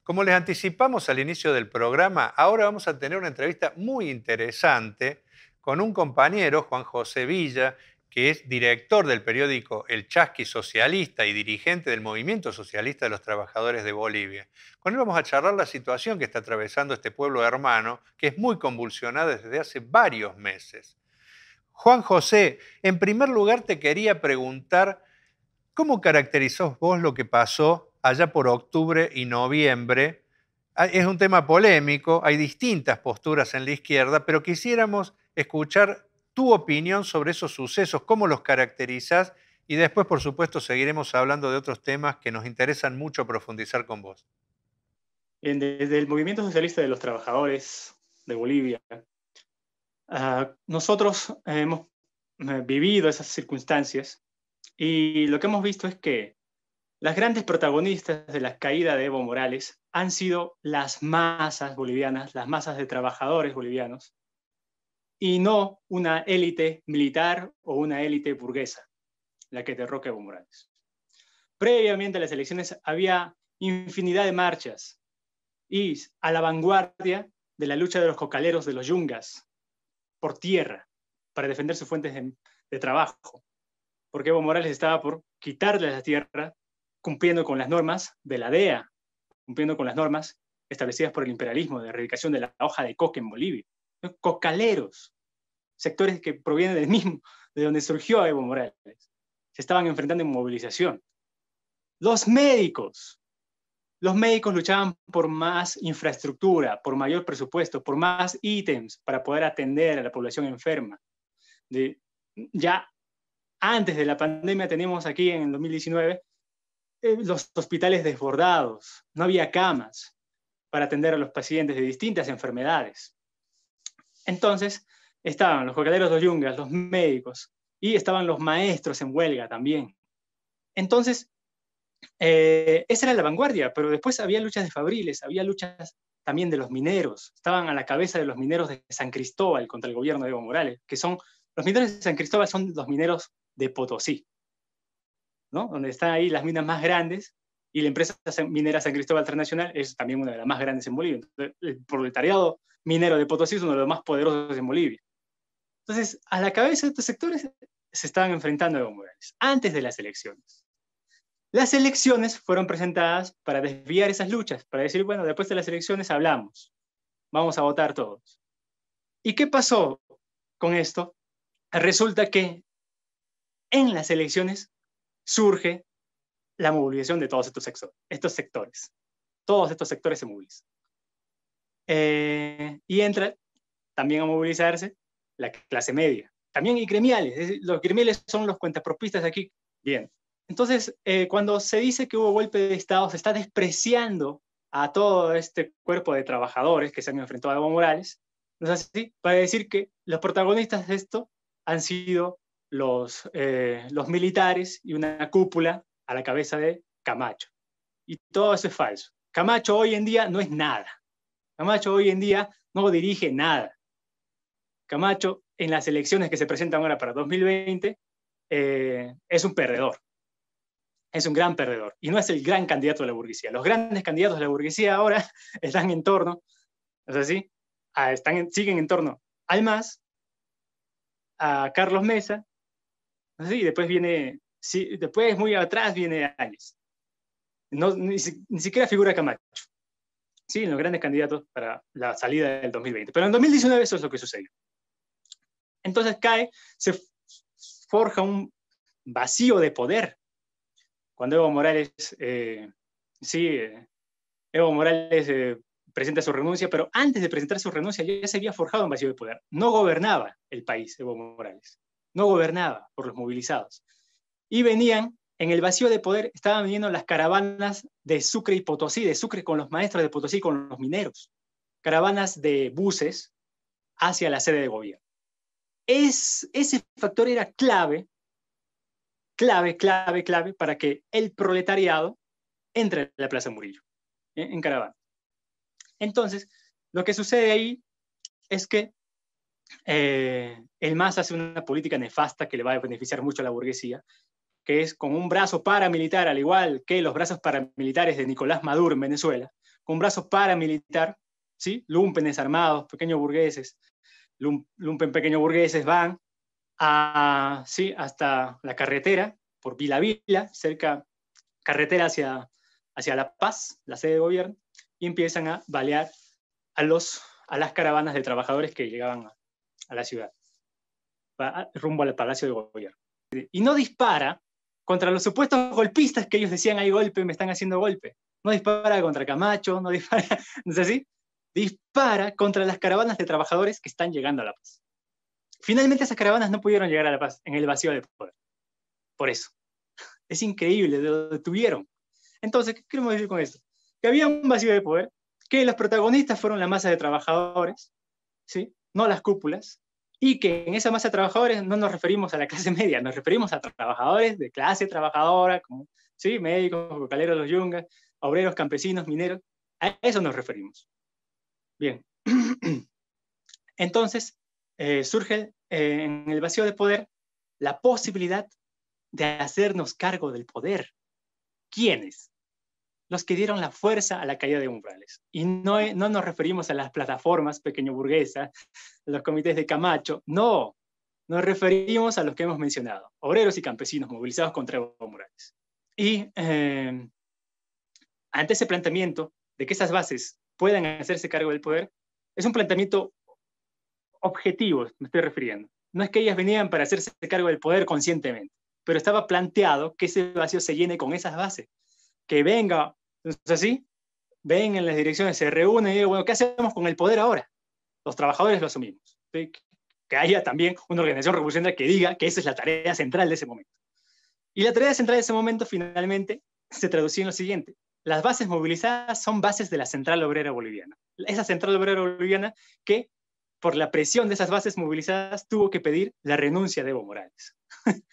Como les anticipamos al inicio del programa, ahora vamos a tener una entrevista muy interesante con un compañero, Juan José Villa, que es director del periódico El Chasqui Socialista y dirigente del Movimiento Socialista de los Trabajadores de Bolivia. Con él vamos a charlar la situación que está atravesando este pueblo hermano, que es muy convulsionada desde hace varios meses. Juan José, en primer lugar te quería preguntar, ¿cómo caracterizás vos lo que pasó allá por octubre y noviembre? Ah, es un tema polémico, hay distintas posturas en la izquierda, pero quisiéramos escuchar tu opinión sobre esos sucesos, cómo los caracterizas y después, por supuesto, seguiremos hablando de otros temas que nos interesan mucho profundizar con vos. desde el Movimiento Socialista de los Trabajadores de Bolivia, ah, nosotros hemos eh, vivido esas circunstancias y lo que hemos visto es que las grandes protagonistas de la caída de Evo Morales han sido las masas bolivianas, las masas de trabajadores bolivianos, y no una élite militar o una élite burguesa, la que derroca a Evo Morales. Previamente a las elecciones había infinidad de marchas y a la vanguardia de la lucha de los cocaleros de los yungas por tierra para defender sus fuentes de, trabajo, porque Evo Morales estaba por quitarles la tierra cumpliendo con las normas de la DEA, cumpliendo con las normas establecidas por el imperialismo de erradicación de la hoja de coca en Bolivia cocaleros, sectores que provienen del mismo, de donde surgió Evo Morales. Se estaban enfrentando en movilización. Los médicos. Los médicos luchaban por más infraestructura, por mayor presupuesto, por más ítems para poder atender a la población enferma. ya antes de la pandemia tenemos aquí en el 2019 eh, los hospitales desbordados, no había camas para atender a los pacientes de distintas enfermedades. Entonces, estaban los cocaleros, los yungas, los médicos y estaban los maestros en huelga también. Entonces, eh, esa era la vanguardia, pero después había luchas de fabriles, había luchas también de los mineros, estaban a la cabeza de los mineros de San Cristóbal contra el gobierno de Evo Morales, que son, los mineros de San Cristóbal son los mineros de Potosí, ¿no? Donde están ahí las minas más grandes y la empresa minera San Cristóbal Internacional es también una de las más grandes en Bolivia. el proletariado minero de Potosí es uno de los más poderosos en Bolivia. Entonces, a la cabeza de estos sectores se estaban enfrentando a Evo Morales, antes de las elecciones. Las elecciones fueron presentadas para desviar esas luchas, para decir, bueno, después de las elecciones hablamos, vamos a votar todos. ¿Y qué pasó con esto? Resulta que en las elecciones surge la movilización de todos estos, sectores, estos sectores. Todos estos sectores se movilizan. Eh, y entra también a movilizarse la clase media. También y gremiales. los gremiales son los cuentapropistas aquí. Bien. Entonces, eh, cuando se dice que hubo golpe de Estado, se está despreciando a todo este cuerpo de trabajadores que se han enfrentado a Evo Morales, ¿no es así? Para decir que los protagonistas de esto han sido los, eh, los militares y una cúpula a la cabeza de Camacho. Y todo eso es falso. Camacho hoy en día no es nada. Camacho hoy en día no dirige nada. Camacho, en las elecciones que se presentan ahora para 2020, eh, es un perdedor. Es un gran perdedor. Y no es el gran candidato de la burguesía. Los grandes candidatos de la burguesía ahora están en torno, es ah, están siguen en torno al MAS, a Carlos Mesa, y después viene después, muy atrás, viene Áñez. No, ni, siquiera figura Camacho. Sí, en los grandes candidatos para la salida del 2020. Pero en 2019 eso es lo que sucedió. Entonces cae, se forja un vacío de poder. Cuando Evo Morales, eh, sí, eh, Evo Morales eh, presenta su renuncia, pero antes de presentar su renuncia ya se había forjado un vacío de poder. No gobernaba el país Evo Morales, no gobernaba por los movilizados y venían en el vacío de poder, estaban viniendo las caravanas de Sucre y Potosí, de Sucre con los maestros de Potosí, con los mineros, caravanas de buses hacia la sede de gobierno. Es, ese factor era clave, clave, clave, clave para que el proletariado entre en la Plaza Murillo, ¿eh? en caravana. Entonces, lo que sucede ahí es que eh, el MAS hace una política nefasta que le va a beneficiar mucho a la burguesía, que es con un brazo paramilitar, al igual que los brazos paramilitares de Nicolás Maduro en Venezuela, con un brazo paramilitar, ¿sí? lumpenes armados, pequeños burgueses, lumpen pequeños burgueses van a, ¿sí? hasta la carretera, por Vila Vila, cerca, carretera hacia, hacia La Paz, la sede de gobierno, y empiezan a balear a, los, a las caravanas de trabajadores que llegaban a, la ciudad, rumbo al Palacio de Gobierno. Y no dispara contra los supuestos golpistas que ellos decían hay golpe, me están haciendo golpe. No dispara contra Camacho, no dispara, no sé si. dispara contra las caravanas de trabajadores que están llegando a La Paz. Finalmente esas caravanas no pudieron llegar a La Paz en el vacío de poder. Por eso. Es increíble, lo detuvieron. Entonces, ¿qué queremos decir con esto? Que había un vacío de poder, que los protagonistas fueron la masa de trabajadores, ¿sí? no las cúpulas, y que en esa masa de trabajadores no nos referimos a la clase media, nos referimos a trabajadores de clase trabajadora, como ¿sí? médicos, vocaleros, los yungas, obreros, campesinos, mineros, a eso nos referimos. Bien, entonces eh, surge eh, en el vacío de poder la posibilidad de hacernos cargo del poder. ¿Quiénes? los que dieron la fuerza a la caída de umbrales. Y no, no nos referimos a las plataformas pequeño burguesas, los comités de Camacho, no, nos referimos a los que hemos mencionado, obreros y campesinos movilizados contra Evo Morales. Y eh, ante ese planteamiento de que esas bases puedan hacerse cargo del poder, es un planteamiento objetivo, me estoy refiriendo. No es que ellas venían para hacerse cargo del poder conscientemente, pero estaba planteado que ese vacío se llene con esas bases, que venga entonces, así, ven en las direcciones, se reúnen y dicen, bueno, ¿qué hacemos con el poder ahora? Los trabajadores lo asumimos. Que haya también una organización revolucionaria que diga que esa es la tarea central de ese momento. Y la tarea central de ese momento finalmente se traducía en lo siguiente. Las bases movilizadas son bases de la Central Obrera Boliviana. Esa Central Obrera Boliviana que, por la presión de esas bases movilizadas, tuvo que pedir la renuncia de Evo Morales.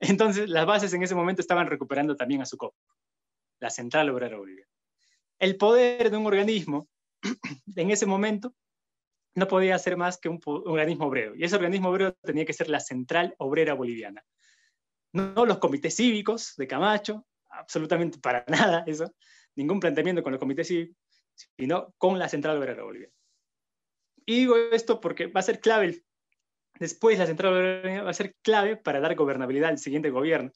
Entonces, las bases en ese momento estaban recuperando también a su copo la Central Obrera Boliviana. El poder de un organismo en ese momento no podía ser más que un, organismo obrero, y ese organismo obrero tenía que ser la Central Obrera Boliviana. No los comités cívicos de Camacho, absolutamente para nada eso, ningún planteamiento con los comités cívicos, sino con la Central Obrera Boliviana. Y digo esto porque va a ser clave, después la Central Obrera va a ser clave para dar gobernabilidad al siguiente gobierno.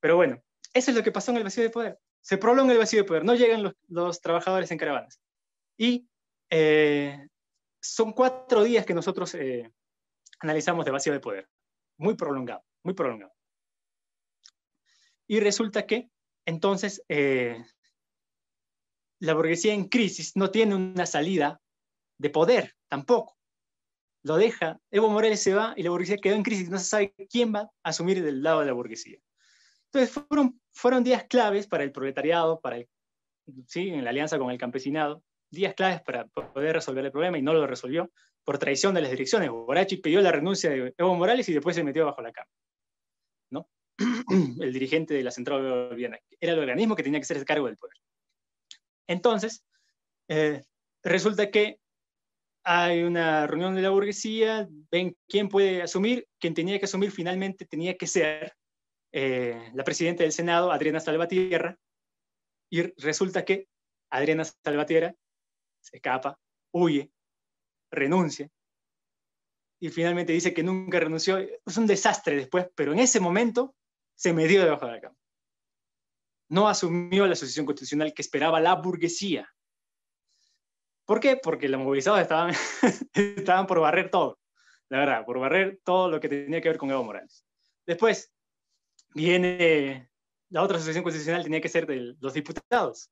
Pero bueno, eso es lo que pasó en el vacío de poder. Se prolonga el vacío de poder, no llegan los, trabajadores en caravanas. Y eh, son cuatro días que nosotros eh, analizamos de vacío de poder, muy prolongado, muy prolongado. Y resulta que entonces eh, la burguesía en crisis no tiene una salida de poder tampoco. Lo deja, Evo Morales se va y la burguesía quedó en crisis, no se sabe quién va a asumir del lado de la burguesía. Entonces fueron, días claves para el proletariado, para el, ¿sí? en la alianza con el campesinado, días claves para poder resolver el problema y no lo resolvió por traición de las direcciones. Borachi pidió la renuncia de Evo Morales y después se metió bajo la cama. ¿no? el dirigente de la central viena. Era el organismo que tenía que ser el cargo del poder. Entonces, eh, resulta que hay una reunión de la burguesía, ven quién puede asumir, quien tenía que asumir finalmente tenía que ser eh, la presidenta del Senado, Adriana Salvatierra, y resulta que Adriana Salvatierra se escapa, huye, renuncia, y finalmente dice que nunca renunció. Es un desastre después, pero en ese momento se me dio debajo de la cama. No asumió la asociación constitucional que esperaba la burguesía. ¿Por qué? Porque los movilizados estaban, estaban por barrer todo, la verdad, por barrer todo lo que tenía que ver con Evo Morales. Después, viene la otra asociación constitucional, tenía que ser de los diputados.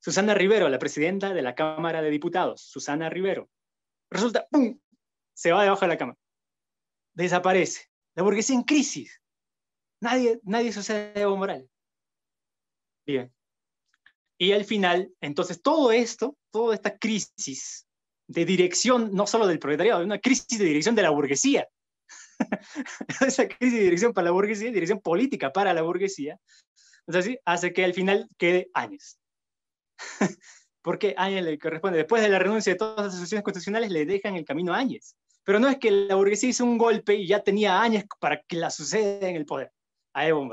Susana Rivero, la presidenta de la Cámara de Diputados, Susana Rivero. Resulta, ¡pum! Se va debajo de la cama. Desaparece. La burguesía en crisis. Nadie, nadie sucede a Evo Morales. Bien. Y al final, entonces, todo esto, toda esta crisis de dirección, no solo del proletariado, una crisis de dirección de la burguesía, esa crisis de dirección para la burguesía, dirección política para la burguesía, o hace que al final quede Áñez. Porque Áñez le corresponde, después de la renuncia de todas las asociaciones constitucionales, le dejan el camino a Áñez. Pero no es que la burguesía hizo un golpe y ya tenía Áñez para que la suceda en el poder, a Evo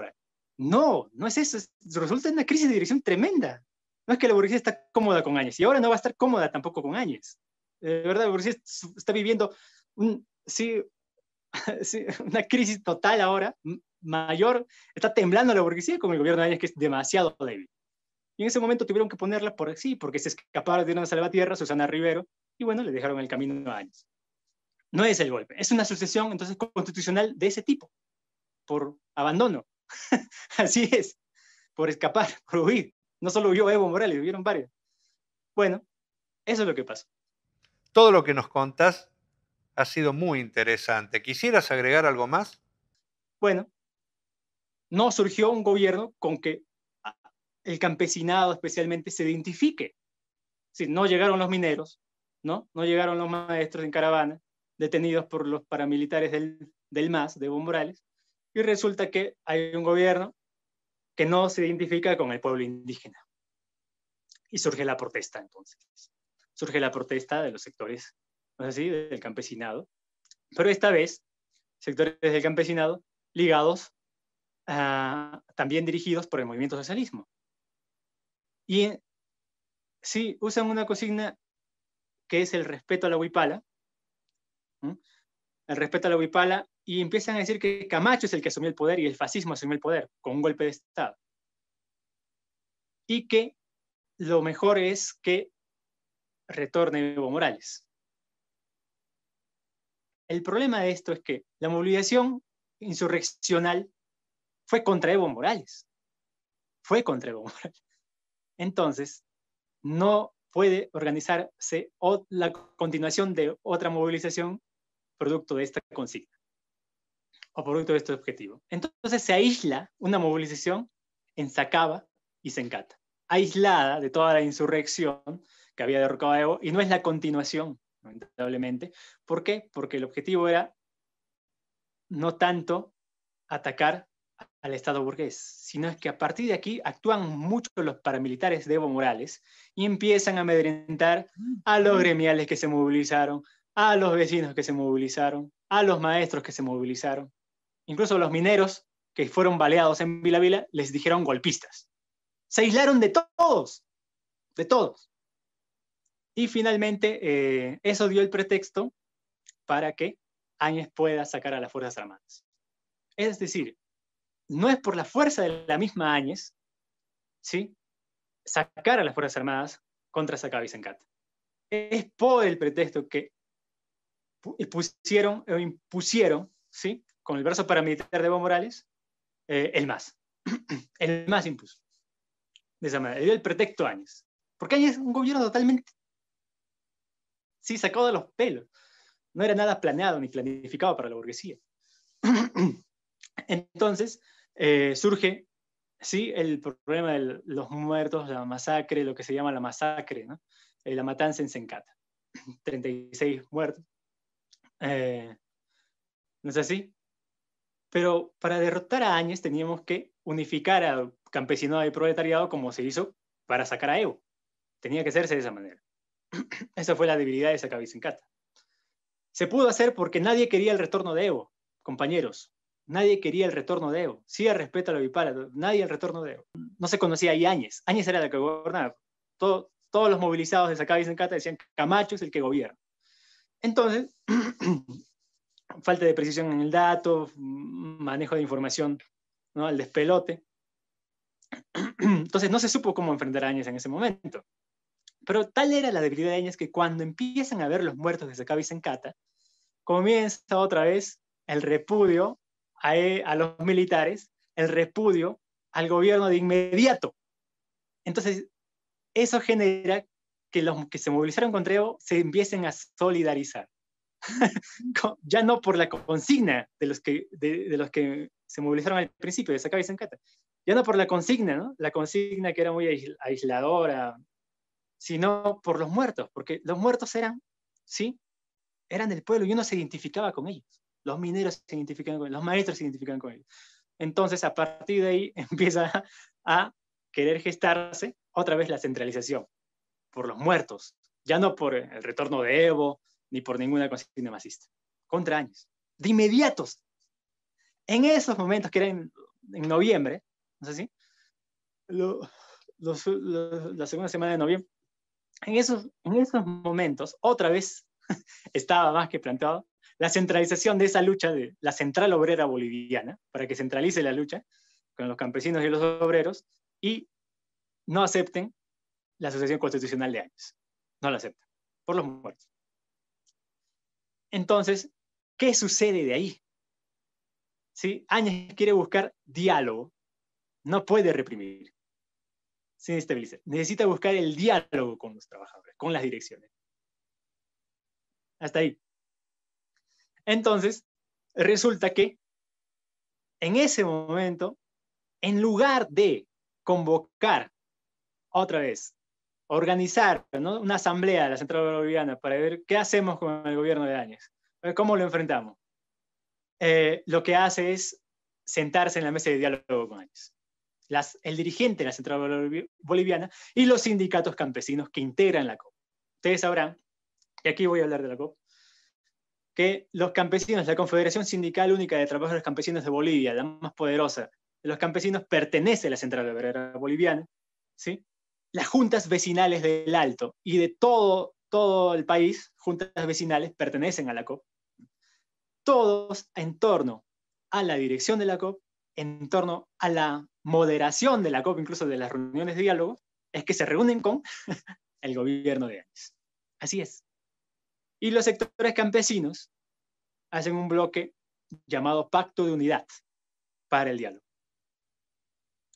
No, no es eso. Resulta una crisis de dirección tremenda. No es que la burguesía está cómoda con Áñez y ahora no va a estar cómoda tampoco con Áñez. De verdad, la burguesía está viviendo un, sí, una crisis total ahora, mayor, está temblando la burguesía con el gobierno de años que es demasiado débil. Y en ese momento tuvieron que ponerla por sí, porque se escaparon de una salvatierra, Susana Rivero, y bueno, le dejaron el camino a Áñez. No es el golpe, es una sucesión entonces constitucional de ese tipo, por abandono. Así es, por escapar, por huir. No solo yo, Evo Morales, hubieron varios. Bueno, eso es lo que pasó. Todo lo que nos contas ha sido muy interesante. ¿Quisieras agregar algo más? Bueno, no surgió un gobierno con que el campesinado especialmente se identifique. Si no llegaron los mineros, ¿no? No llegaron los maestros en caravana, detenidos por los paramilitares del, del MAS, de Evo Morales, y resulta que hay un gobierno que no se identifica con el pueblo indígena. Y surge la protesta entonces. Surge la protesta de los sectores así?, del campesinado, pero esta vez sectores del campesinado ligados, también dirigidos por el movimiento socialismo. Y sí, usan una consigna que es el respeto a la huipala, el respeto a la huipala, y empiezan a decir que Camacho es el que asumió el poder y el fascismo asumió el poder con un golpe de Estado. Y que lo mejor es que retorne Evo Morales. El problema de esto es que la movilización insurreccional fue contra Evo Morales. Fue contra Evo Morales. Entonces, no puede organizarse la continuación de otra movilización producto de esta consigna o producto de este objetivo. Entonces se aísla una movilización en Sacaba y Sencata, aislada de toda la insurrección que había derrocado Evo y no es la continuación lamentablemente. ¿Por qué? Porque el objetivo era no tanto atacar al Estado burgués, sino es que a partir de aquí actúan mucho los paramilitares de Evo Morales y empiezan a amedrentar a los gremiales que se movilizaron, a los vecinos que se movilizaron, a los maestros que se movilizaron, incluso los mineros que fueron baleados en Vila Vila, les dijeron golpistas. Se aislaron de todos, de todos. Y finalmente, eh, eso dio el pretexto para que Áñez pueda sacar a las Fuerzas Armadas. Es decir, no es por la fuerza de la misma Áñez, ¿sí? sacar a las Fuerzas Armadas contra Sacaba y Es por el pretexto que pusieron, o impusieron, ¿sí? con el brazo paramilitar de Evo Morales, eh, el MAS. el MAS impuso. De esa manera, dio el pretexto a Áñez. Porque Áñez es un gobierno totalmente Sí, sacado de los pelos. No era nada planeado ni planificado para la burguesía. Entonces, eh, surge, sí, el problema de los muertos, la masacre, lo que se llama la masacre, eh, la matanza en Sencata. 36 muertos. Eh, ¿No es así? Pero para derrotar a Áñez teníamos que unificar a campesinado y proletariado como se hizo para sacar a Evo. Tenía que hacerse de esa manera. Esa fue la debilidad de Sacabicencata. Se pudo hacer porque nadie quería el retorno de Evo, compañeros. Nadie quería el retorno de Evo. Sí, respeto a la Vipara, nadie el retorno de Evo. No se conocía a Áñez. Áñez era la que gobernaba. todos los movilizados de Sacabicencata decían Camacho es el que gobierna. Entonces, falta de precisión en el dato, manejo de información, al el despelote. Entonces no se supo cómo enfrentar a Áñez en ese momento. Pero tal era la debilidad de Áñez que cuando empiezan a ver los muertos desde Zacabe en comienza otra vez el repudio e, a, los militares, el repudio al gobierno de inmediato. Entonces, eso genera que los que se movilizaron contra Evo se empiecen a solidarizar. ya no por la consigna de los que, se movilizaron al principio, de Sacaba en cata ya no por la consigna, La consigna que era muy aisladora, sino por los muertos, porque los muertos eran, ¿sí? Eran del pueblo y uno se identificaba con ellos. Los mineros se identificaban con ellos, los maestros se identificaban con ellos. Entonces, a partir de ahí empieza a querer gestarse otra vez la centralización por los muertos, ya no por el retorno de Evo ni por ninguna cosa masista, contra años, de inmediatos. En esos momentos, que eran en noviembre, ¿no sé si? la segunda semana de noviembre, en esos, momentos, otra vez estaba más que planteado la centralización de esa lucha de la central obrera boliviana, para que centralice la lucha con los campesinos y los obreros y no acepten la asociación constitucional de años. No la aceptan, por los muertos. Entonces, ¿qué sucede de ahí? Si Áñez quiere buscar diálogo, no puede reprimir se estabilizar. Necesita buscar el diálogo con los trabajadores, con las direcciones. Hasta ahí. Entonces, resulta que en ese momento, en lugar de convocar otra vez, organizar una asamblea de la Central Boliviana para ver qué hacemos con el gobierno de Áñez, eh, cómo lo enfrentamos, eh, lo que hace es sentarse en la mesa de diálogo con Áñez el dirigente de la Central Boliviana y los sindicatos campesinos que integran la COP. Ustedes sabrán, y aquí voy a hablar de la COP, que los campesinos, la Confederación Sindical Única de Trabajadores Campesinos de Bolivia, la más poderosa de los campesinos, pertenece a la Central Boliviana, ¿sí? las juntas vecinales del Alto y de todo, todo el país, juntas vecinales pertenecen a la COP. Todos en torno a la dirección de la COP, en torno a la moderación de la COP, incluso de las reuniones de diálogo, es que se reúnen con el gobierno de Áñez. Así es. Y los sectores campesinos hacen un bloque llamado Pacto de Unidad para el Diálogo.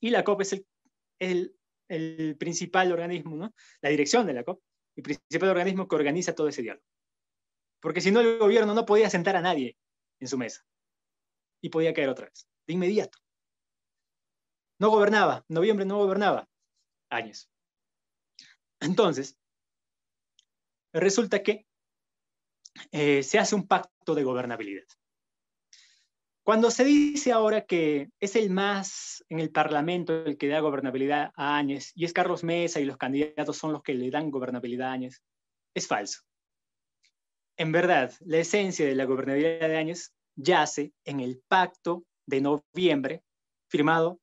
Y la COP es el, principal organismo, la dirección de la COP, el principal organismo que organiza todo ese diálogo. Porque si no, el gobierno no podía sentar a nadie en su mesa y podía caer otra vez, de inmediato. No gobernaba, noviembre no gobernaba. Áñez. Entonces, resulta que eh, se hace un pacto de gobernabilidad. Cuando se dice ahora que es el más en el Parlamento el que da gobernabilidad a Áñez, y es Carlos Mesa y los candidatos son los que le dan gobernabilidad a Áñez, es falso. En verdad, la esencia de la gobernabilidad de Áñez yace en el pacto de noviembre firmado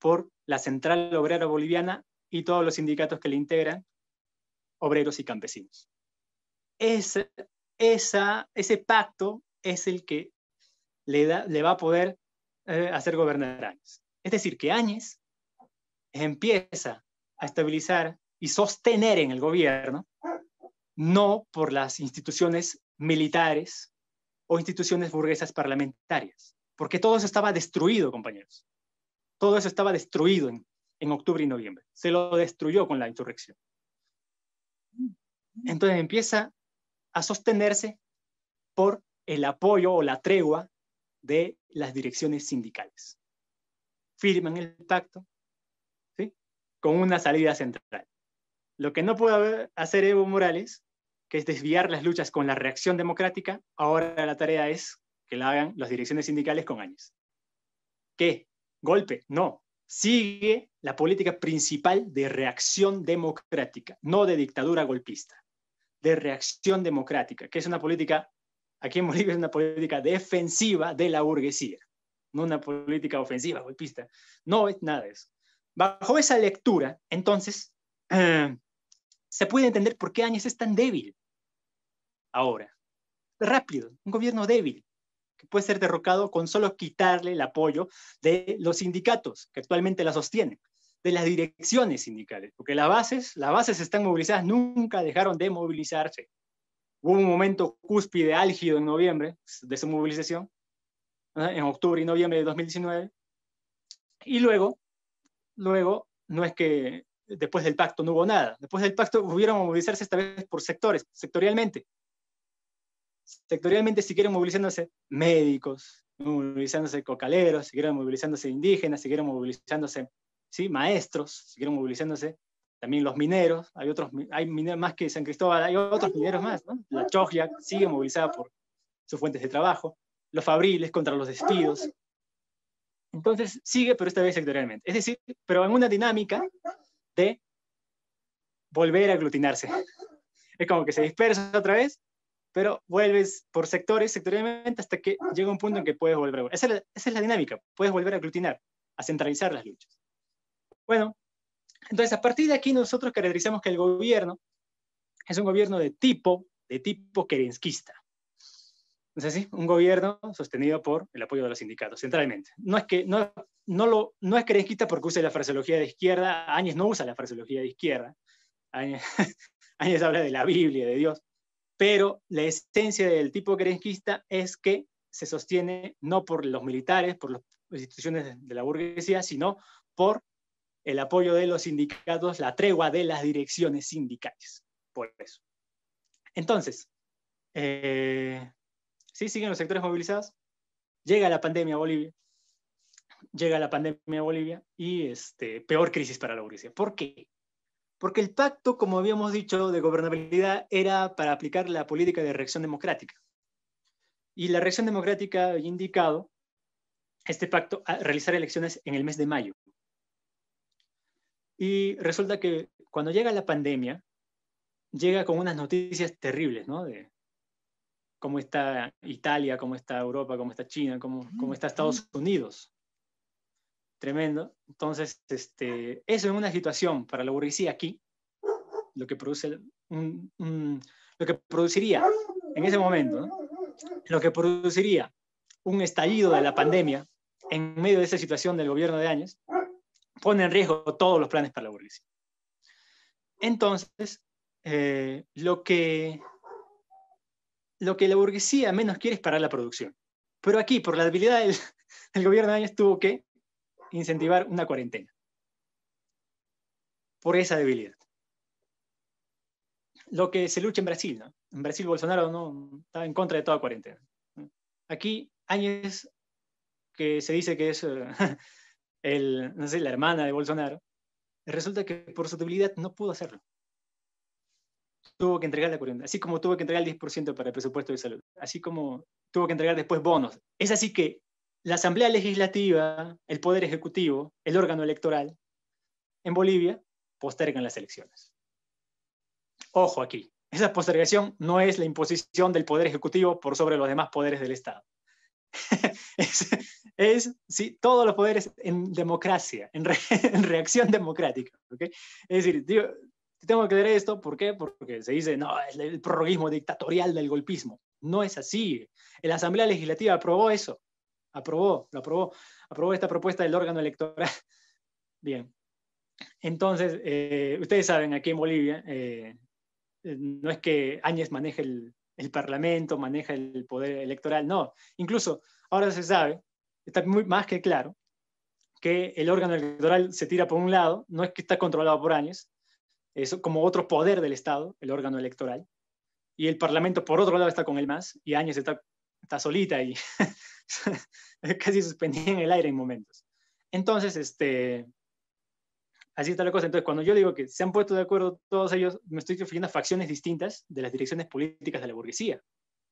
por la Central Obrera Boliviana y todos los sindicatos que le integran, obreros y campesinos. Ese, esa, ese pacto es el que le, da, le va a poder eh, hacer gobernar Áñez. Es decir, que Áñez empieza a estabilizar y sostener en el gobierno, no por las instituciones militares o instituciones burguesas parlamentarias, porque todo eso estaba destruido, compañeros. Todo eso estaba destruido en, octubre y noviembre. Se lo destruyó con la insurrección. Entonces empieza a sostenerse por el apoyo o la tregua de las direcciones sindicales. Firman el pacto ¿sí? con una salida central. Lo que no puede hacer Evo Morales, que es desviar las luchas con la reacción democrática, ahora la tarea es que la hagan las direcciones sindicales con años. ¿Qué? golpe, no. Sigue la política principal de reacción democrática, no de dictadura golpista, de reacción democrática, que es una política, aquí en Bolivia es una política defensiva de la burguesía, no una política ofensiva golpista, no es nada de eso. Bajo esa lectura, entonces, se puede entender por qué Áñez es tan débil ahora. Rápido, un gobierno débil que puede ser derrocado con solo quitarle el apoyo de los sindicatos que actualmente la sostienen, de las direcciones sindicales, porque las bases, las bases están movilizadas, nunca dejaron de movilizarse. Hubo un momento cúspide álgido en noviembre de su movilización, en octubre y noviembre de 2019, y luego, luego, no es que después del pacto no hubo nada, después del pacto hubieron movilizarse esta vez por sectores, sectorialmente, sectorialmente siguieron movilizándose médicos, movilizándose cocaleros, siguieron movilizándose indígenas, siguieron movilizándose ¿sí? maestros, siguieron movilizándose también los mineros, hay otros, hay mineros más que San Cristóbal, hay otros mineros más, La chojia sigue movilizada por sus fuentes de trabajo, los fabriles contra los despidos. Entonces sigue, pero esta vez sectorialmente. Es decir, pero en una dinámica de volver a aglutinarse. Es como que se dispersa otra vez pero vuelves por sectores, sectorialmente, hasta que llega un punto en que puedes volver a... Esa es la, dinámica, puedes volver a aglutinar, a centralizar las luchas. Bueno, entonces a partir de aquí nosotros caracterizamos que el gobierno es un gobierno de tipo, de tipo kerenskista. es así? Un gobierno sostenido por el apoyo de los sindicatos, centralmente. No es que no, no, lo, no es kerenskista porque usa la fraseología de izquierda, Áñez no usa la fraseología de izquierda, Áñez habla de la Biblia, de Dios, pero la esencia del tipo grenquista es que se sostiene no por los militares, por las instituciones de la burguesía, sino por el apoyo de los sindicatos, la tregua de las direcciones sindicales. Por eso. Entonces, eh, ¿sí siguen los sectores movilizados? Llega la pandemia a Bolivia. Llega la pandemia a Bolivia y este, peor crisis para la burguesía. ¿Por qué? Porque el pacto, como habíamos dicho, de gobernabilidad era para aplicar la política de reacción democrática. Y la reacción democrática había indicado este pacto a realizar elecciones en el mes de mayo. Y resulta que cuando llega la pandemia, llega con unas noticias terribles, ¿no? De cómo está Italia, cómo está Europa, cómo está China, cómo, cómo mm, está Estados Unidos tremendo. Entonces, este, eso es una situación para la burguesía aquí, lo que, produce, lo que produciría en ese momento, lo que produciría un estallido de la pandemia en medio de esa situación del gobierno de años, pone en riesgo todos los planes para la burguesía. Entonces, eh, lo, que, lo que la burguesía menos quiere es parar la producción. Pero aquí, por la debilidad del, gobierno de años, tuvo que incentivar una cuarentena por esa debilidad. Lo que se lucha en Brasil, ¿no? En Brasil Bolsonaro no está en contra de toda cuarentena. Aquí Áñez, que se dice que es eh, el, no sé, la hermana de Bolsonaro, resulta que por su debilidad no pudo hacerlo. Tuvo que entregar la cuarentena, así como tuvo que entregar el 10% para el presupuesto de salud, así como tuvo que entregar después bonos. Es así que la Asamblea Legislativa, el Poder Ejecutivo, el órgano electoral en Bolivia postergan las elecciones. Ojo aquí, esa postergación no es la imposición del Poder Ejecutivo por sobre los demás poderes del Estado. es, todos los poderes en democracia, en, reacción democrática. Es decir, tengo que leer esto, ¿por qué? Porque se dice, no, es el prorroguismo dictatorial del golpismo. No es así. La Asamblea Legislativa aprobó eso aprobó, lo aprobó, aprobó esta propuesta del órgano electoral. Bien. Entonces, eh, ustedes saben, aquí en Bolivia, eh, no es que Áñez maneje el, Parlamento, maneja el poder electoral, no. Incluso ahora se sabe, está muy, más que claro, que el órgano electoral se tira por un lado, no es que está controlado por Áñez, es como otro poder del Estado, el órgano electoral, y el Parlamento por otro lado está con el más, y Áñez está está solita y casi suspendida en el aire en momentos. Entonces, este, así está la cosa. Entonces, cuando yo digo que se han puesto de acuerdo todos ellos, me estoy refiriendo a facciones distintas de las direcciones políticas de la burguesía,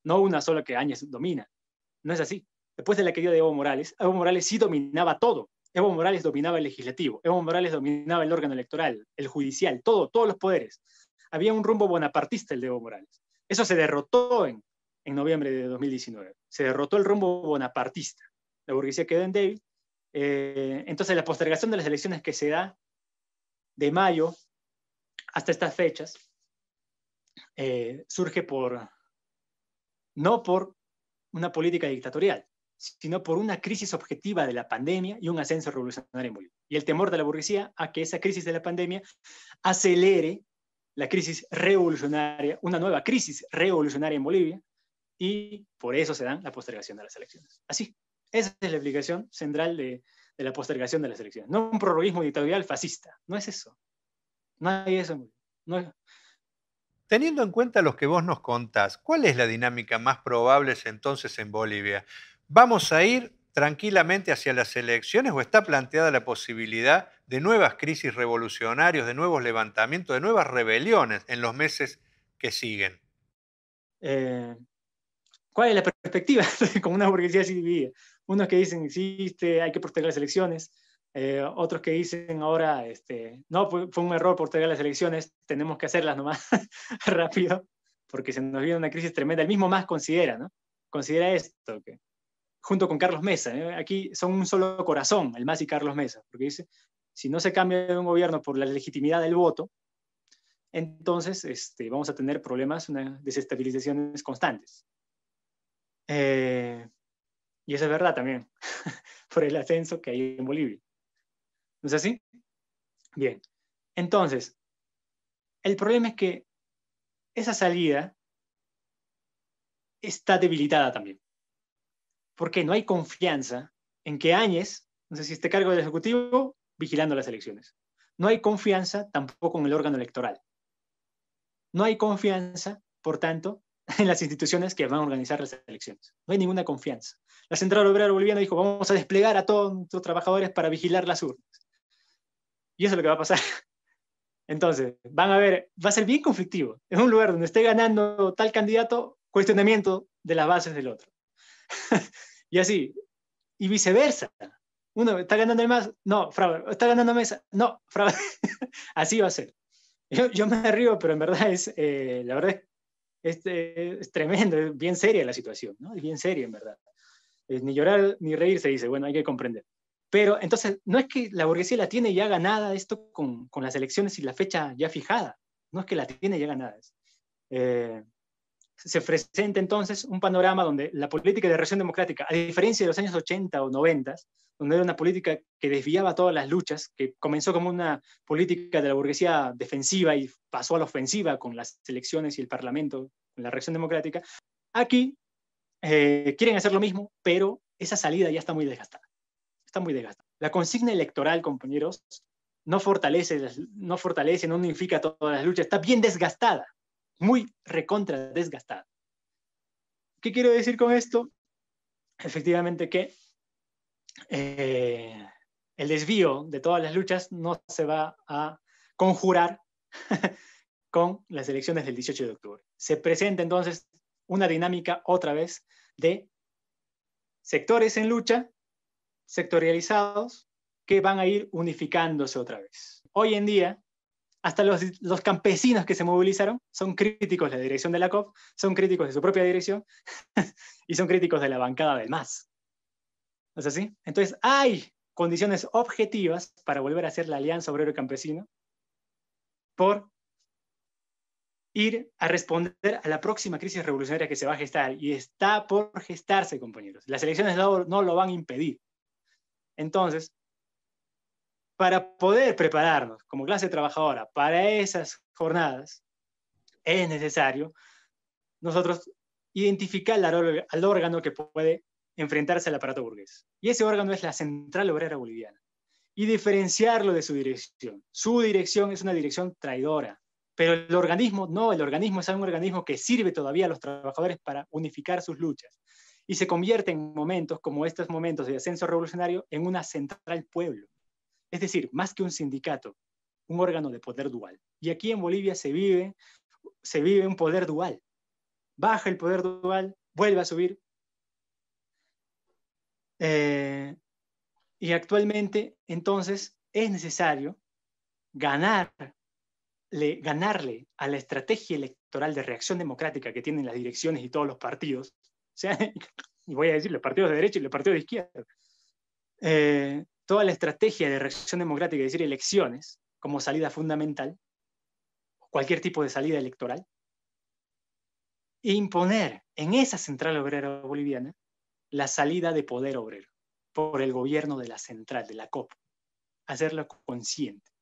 no una sola que Áñez domina. No es así. Después de la caída de Evo Morales, Evo Morales sí dominaba todo. Evo Morales dominaba el legislativo, Evo Morales dominaba el órgano electoral, el judicial, todo, todos los poderes. Había un rumbo bonapartista el de Evo Morales. Eso se derrotó en en noviembre de 2019. Se derrotó el rumbo bonapartista. La burguesía quedó en débil. Eh, entonces, la postergación de las elecciones que se da de mayo hasta estas fechas eh, surge por, no por una política dictatorial, sino por una crisis objetiva de la pandemia y un ascenso revolucionario en Bolivia. Y el temor de la burguesía a que esa crisis de la pandemia acelere la crisis revolucionaria, una nueva crisis revolucionaria en Bolivia, y por eso se dan la postergación de las elecciones. Así, esa es la explicación central de, la postergación de las elecciones. No un prorrogismo dictatorial fascista, no es eso. No hay eso. Teniendo en cuenta los que vos nos contás, ¿cuál es la dinámica más probable entonces en Bolivia? ¿Vamos a ir tranquilamente hacia las elecciones o está planteada la posibilidad de nuevas crisis revolucionarias, de nuevos levantamientos, de nuevas rebeliones en los meses que siguen? Eh, ¿Cuál es la perspectiva? con una burguesía así dividida. Unos que dicen existe, hay que proteger las elecciones. Eh, otros que dicen ahora, este, no, fue un error proteger las elecciones, tenemos que hacerlas nomás rápido, porque se nos viene una crisis tremenda. El mismo más considera, ¿no? Considera esto, que junto con Carlos Mesa, ¿eh? aquí son un solo corazón, el más y Carlos Mesa, porque dice, si no se cambia un gobierno por la legitimidad del voto, entonces este, vamos a tener problemas, una, desestabilizaciones constantes. Eh, y eso es verdad también, por el ascenso que hay en Bolivia. ¿No es así? Bien. Entonces, el problema es que esa salida está debilitada también, porque no hay confianza en que Áñez, no sé si esté cargo del Ejecutivo, vigilando las elecciones. No hay confianza tampoco en el órgano electoral. No hay confianza, por tanto, en las instituciones que van a organizar las elecciones. No hay ninguna confianza. La Central Obrera Boliviana dijo, vamos a desplegar a todos nuestros trabajadores para vigilar las urnas. Y eso es lo que va a pasar. Entonces, van a ver, va a ser bien conflictivo. En un lugar donde esté ganando tal candidato, cuestionamiento de las bases del otro. y así. Y viceversa. Uno está ganando el más, no, fraude. Está ganando mesa, no, fraude. así va a ser. Yo, me río, pero en verdad es, eh, la verdad es eh, es tremendo, es bien seria la situación, ¿no? Es bien seria, en verdad. ni llorar ni reír se dice, bueno, hay que comprender. Pero entonces, no es que la burguesía la tiene ya ganada esto con, las elecciones y la fecha ya fijada, no es que la tiene ya ganada. Eh, se presenta entonces un panorama donde la política de reacción democrática, a diferencia de los años 80 o 90, donde era una política que desviaba todas las luchas, que comenzó como una política de la burguesía defensiva y pasó a la ofensiva con las elecciones y el parlamento, con la reacción democrática, aquí eh, quieren hacer lo mismo, pero esa salida ya está muy desgastada. Está muy desgastada. La consigna electoral, compañeros, no fortalece, no fortalece, no unifica todas las luchas, está bien desgastada muy recontra desgastado. ¿Qué quiero decir con esto? Efectivamente que eh, el desvío de todas las luchas no se va a conjurar con las elecciones del 18 de octubre. Se presenta entonces una dinámica otra vez de sectores en lucha, sectorializados, que van a ir unificándose otra vez. Hoy en día, hasta los, campesinos que se movilizaron son críticos de la dirección de la COP, son críticos de su propia dirección y son críticos de la bancada del MAS. ¿No es así? Entonces, hay condiciones objetivas para volver a ser la alianza obrero-campesino por ir a responder a la próxima crisis revolucionaria que se va a gestar y está por gestarse, compañeros. Las elecciones no lo van a impedir. Entonces, para poder prepararnos como clase trabajadora para esas jornadas, es necesario nosotros identificar al órgano que puede enfrentarse al aparato burgués. Y ese órgano es la Central Obrera Boliviana. Y diferenciarlo de su dirección. Su dirección es una dirección traidora, pero el organismo no, el organismo es un organismo que sirve todavía a los trabajadores para unificar sus luchas. Y se convierte en momentos como estos momentos de ascenso revolucionario en una central pueblo es decir, más que un sindicato, un órgano de poder dual. Y aquí en Bolivia se vive, se vive un poder dual. Baja el poder dual, vuelve a subir. Eh, y actualmente, entonces, es necesario ganarle a la estrategia electoral de reacción democrática que tienen las direcciones y todos los partidos, y voy a decir los partidos de derecha y los partidos de izquierda, eh, toda la estrategia de reacción democrática, es decir, elecciones como salida fundamental, cualquier tipo de salida electoral, e imponer en esa central obrera boliviana la salida de poder obrero por el gobierno de la central, de la COP, hacerlo consciente.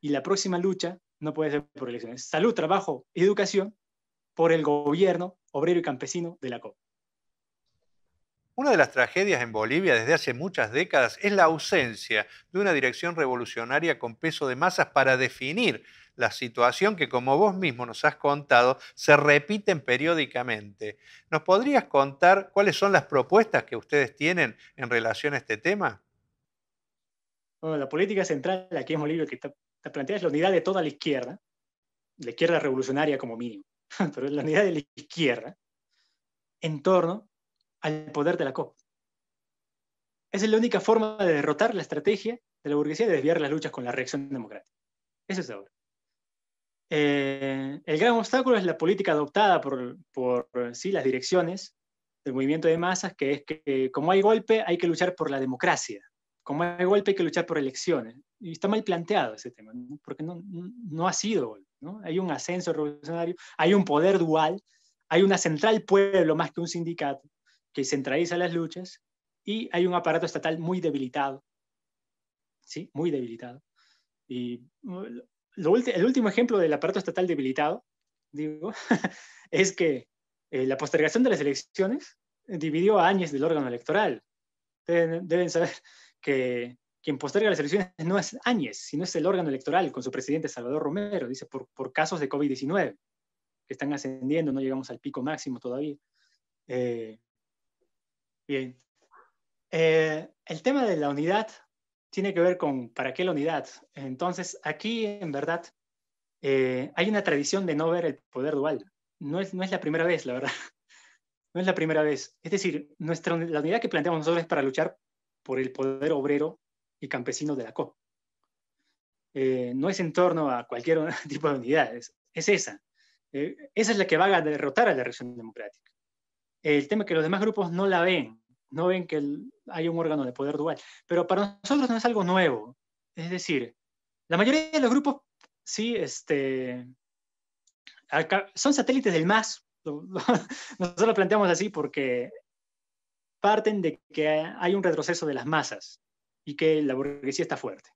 Y la próxima lucha no puede ser por elecciones. Salud, trabajo, educación por el gobierno obrero y campesino de la COP. Una de las tragedias en Bolivia desde hace muchas décadas es la ausencia de una dirección revolucionaria con peso de masas para definir la situación que, como vos mismo nos has contado, se repiten periódicamente. ¿Nos podrías contar cuáles son las propuestas que ustedes tienen en relación a este tema? Bueno, la política central aquí en Bolivia que está, planteada es la unidad de toda la izquierda, la izquierda revolucionaria como mínimo, pero la unidad de la izquierda, en torno al poder de la COP. Esa es la única forma de derrotar la estrategia de la burguesía de desviar las luchas con la reacción democrática. Eso es ahora. Eh, el gran obstáculo es la política adoptada por, sí, las direcciones del movimiento de masas, que es que eh, como hay golpe hay que luchar por la democracia, como hay golpe hay que luchar por elecciones. Y está mal planteado ese tema, porque no, no, ha sido golpe. ¿no? Hay un ascenso revolucionario, hay un poder dual, hay una central pueblo más que un sindicato que centraliza las luchas y hay un aparato estatal muy debilitado. Sí, muy debilitado. Y mm, el último ejemplo del aparato estatal debilitado, digo, es que eh, la postergación de las elecciones dividió a Áñez del órgano electoral. Deben, saber que quien posterga las elecciones no es Áñez, sino es el órgano electoral con su presidente Salvador Romero, dice, por, casos de COVID-19 que están ascendiendo, no llegamos al pico máximo todavía. Eh, Bien. Eh, el tema de la unidad tiene que ver con para qué la unidad. Entonces, aquí en verdad eh, hay una tradición de no ver el poder dual. No es, no es la primera vez, la verdad. No es la primera vez. Es decir, nuestra, la unidad que planteamos nosotros es para luchar por el poder obrero y campesino de la COP. Eh, no es en torno a cualquier tipo de unidad, es esa. esa es la que va a derrotar a la región democrática. El tema que los demás grupos no la ven, no ven que hay un órgano de poder dual. Pero para nosotros no es algo nuevo. Es decir, la mayoría de los grupos, sí, este, son satélites del MAS. Nosotros lo planteamos así porque parten de que hay un retroceso de las masas y que la burguesía está fuerte.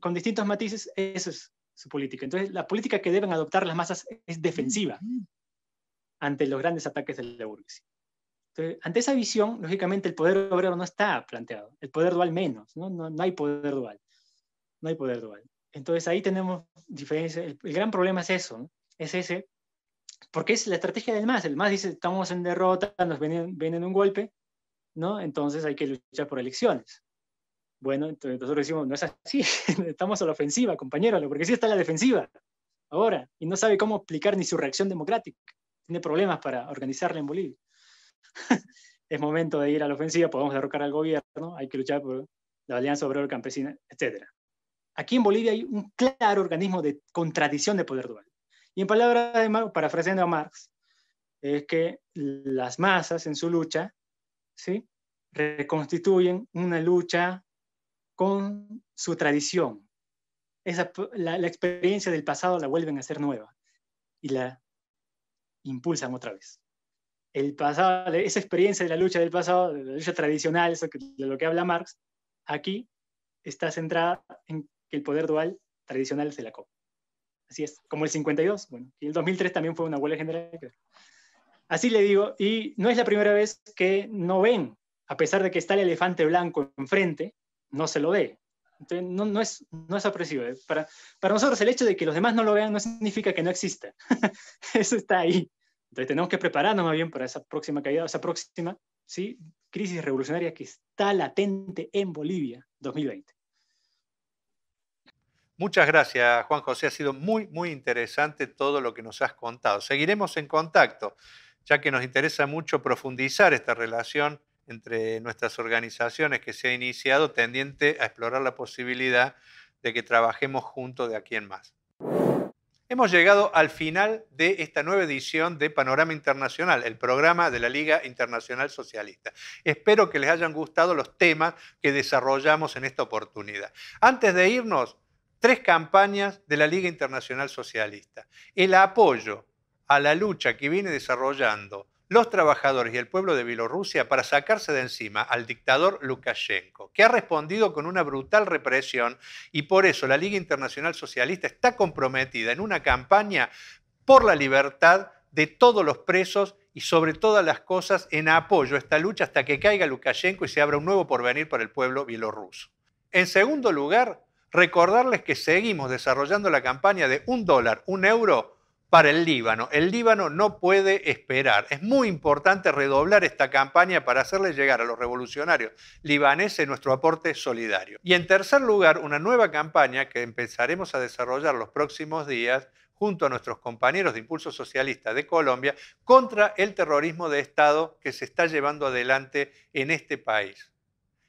Con distintos matices, eso es su política. Entonces, la política que deben adoptar las masas es defensiva ante los grandes ataques de la burguesía. ante esa visión, lógicamente, el poder obrero no está planteado, el poder dual menos, ¿no? hay poder dual, no hay poder dual. Entonces ahí tenemos diferencias, el, gran problema es eso, es ese, porque es la estrategia del MAS, el MAS dice, estamos en derrota, nos vienen, vienen un golpe, ¿no? Entonces hay que luchar por elecciones. Bueno, entonces nosotros decimos, no es así, estamos a la ofensiva, compañero, porque sí está a la defensiva ahora, y no sabe cómo explicar ni su reacción democrática tiene problemas para organizarla en Bolivia. es momento de ir a la ofensiva, podemos derrocar al gobierno, hay que luchar por la alianza obrero campesina, etc. Aquí en Bolivia hay un claro organismo de contradicción de poder dual. Y en palabras de Marx, parafraseando a Marx, es que las masas en su lucha ¿sí? reconstituyen una lucha con su tradición. Esa, la, la experiencia del pasado la vuelven a hacer nueva y la impulsan otra vez. El pasado, esa experiencia de la lucha del pasado, de la lucha tradicional, de lo que habla Marx, aquí está centrada en que el poder dual tradicional se la COP Así es, como el 52, bueno, y el 2003 también fue una huelga general. Así le digo, y no es la primera vez que no ven, a pesar de que está el elefante blanco enfrente, no se lo ve. no, es, no es eh. Para, para nosotros el hecho de que los demás no lo vean no significa que no exista. Eso está ahí. Entonces tenemos que prepararnos más bien para esa próxima caída, esa próxima crisis revolucionaria que está latente en Bolivia 2020. Muchas gracias, Juan José. Ha sido muy, muy interesante todo lo que nos has contado. Seguiremos en contacto, ya que nos interesa mucho profundizar esta relación entre nuestras organizaciones que se ha iniciado tendiente a explorar la posibilidad de que trabajemos juntos de aquí en más. Hemos llegado al final de esta nueva edición de Panorama Internacional, el programa de la Liga Internacional Socialista. Espero que les hayan gustado los temas que desarrollamos en esta oportunidad. Antes de irnos, tres campañas de la Liga Internacional Socialista. El apoyo a la lucha que viene desarrollando los trabajadores y el pueblo de Bielorrusia para sacarse de encima al dictador Lukashenko, que ha respondido con una brutal represión y por eso la Liga Internacional Socialista está comprometida en una campaña por la libertad de todos los presos y sobre todas las cosas en apoyo a esta lucha hasta que caiga Lukashenko y se abra un nuevo porvenir para el pueblo bielorruso. En segundo lugar, recordarles que seguimos desarrollando la campaña de un dólar, un euro para el Líbano. El Líbano no puede esperar. Es muy importante redoblar esta campaña para hacerle llegar a los revolucionarios libaneses nuestro aporte solidario. Y en tercer lugar, una nueva campaña que empezaremos a desarrollar los próximos días junto a nuestros compañeros de Impulso Socialista de Colombia contra el terrorismo de Estado que se está llevando adelante en este país.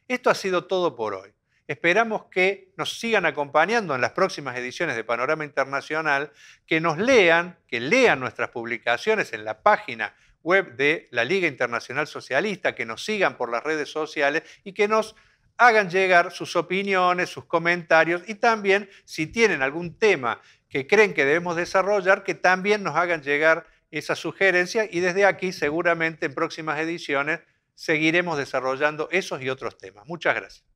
Esto ha sido todo por hoy. Esperamos que nos sigan acompañando en las próximas ediciones de Panorama Internacional, que nos lean, que lean nuestras publicaciones en la página web de la Liga Internacional Socialista, que nos sigan por las redes sociales y que nos hagan llegar sus opiniones, sus comentarios y también si tienen algún tema que creen que debemos desarrollar, que también nos hagan llegar esa sugerencia y desde aquí seguramente en próximas ediciones seguiremos desarrollando esos y otros temas. Muchas gracias.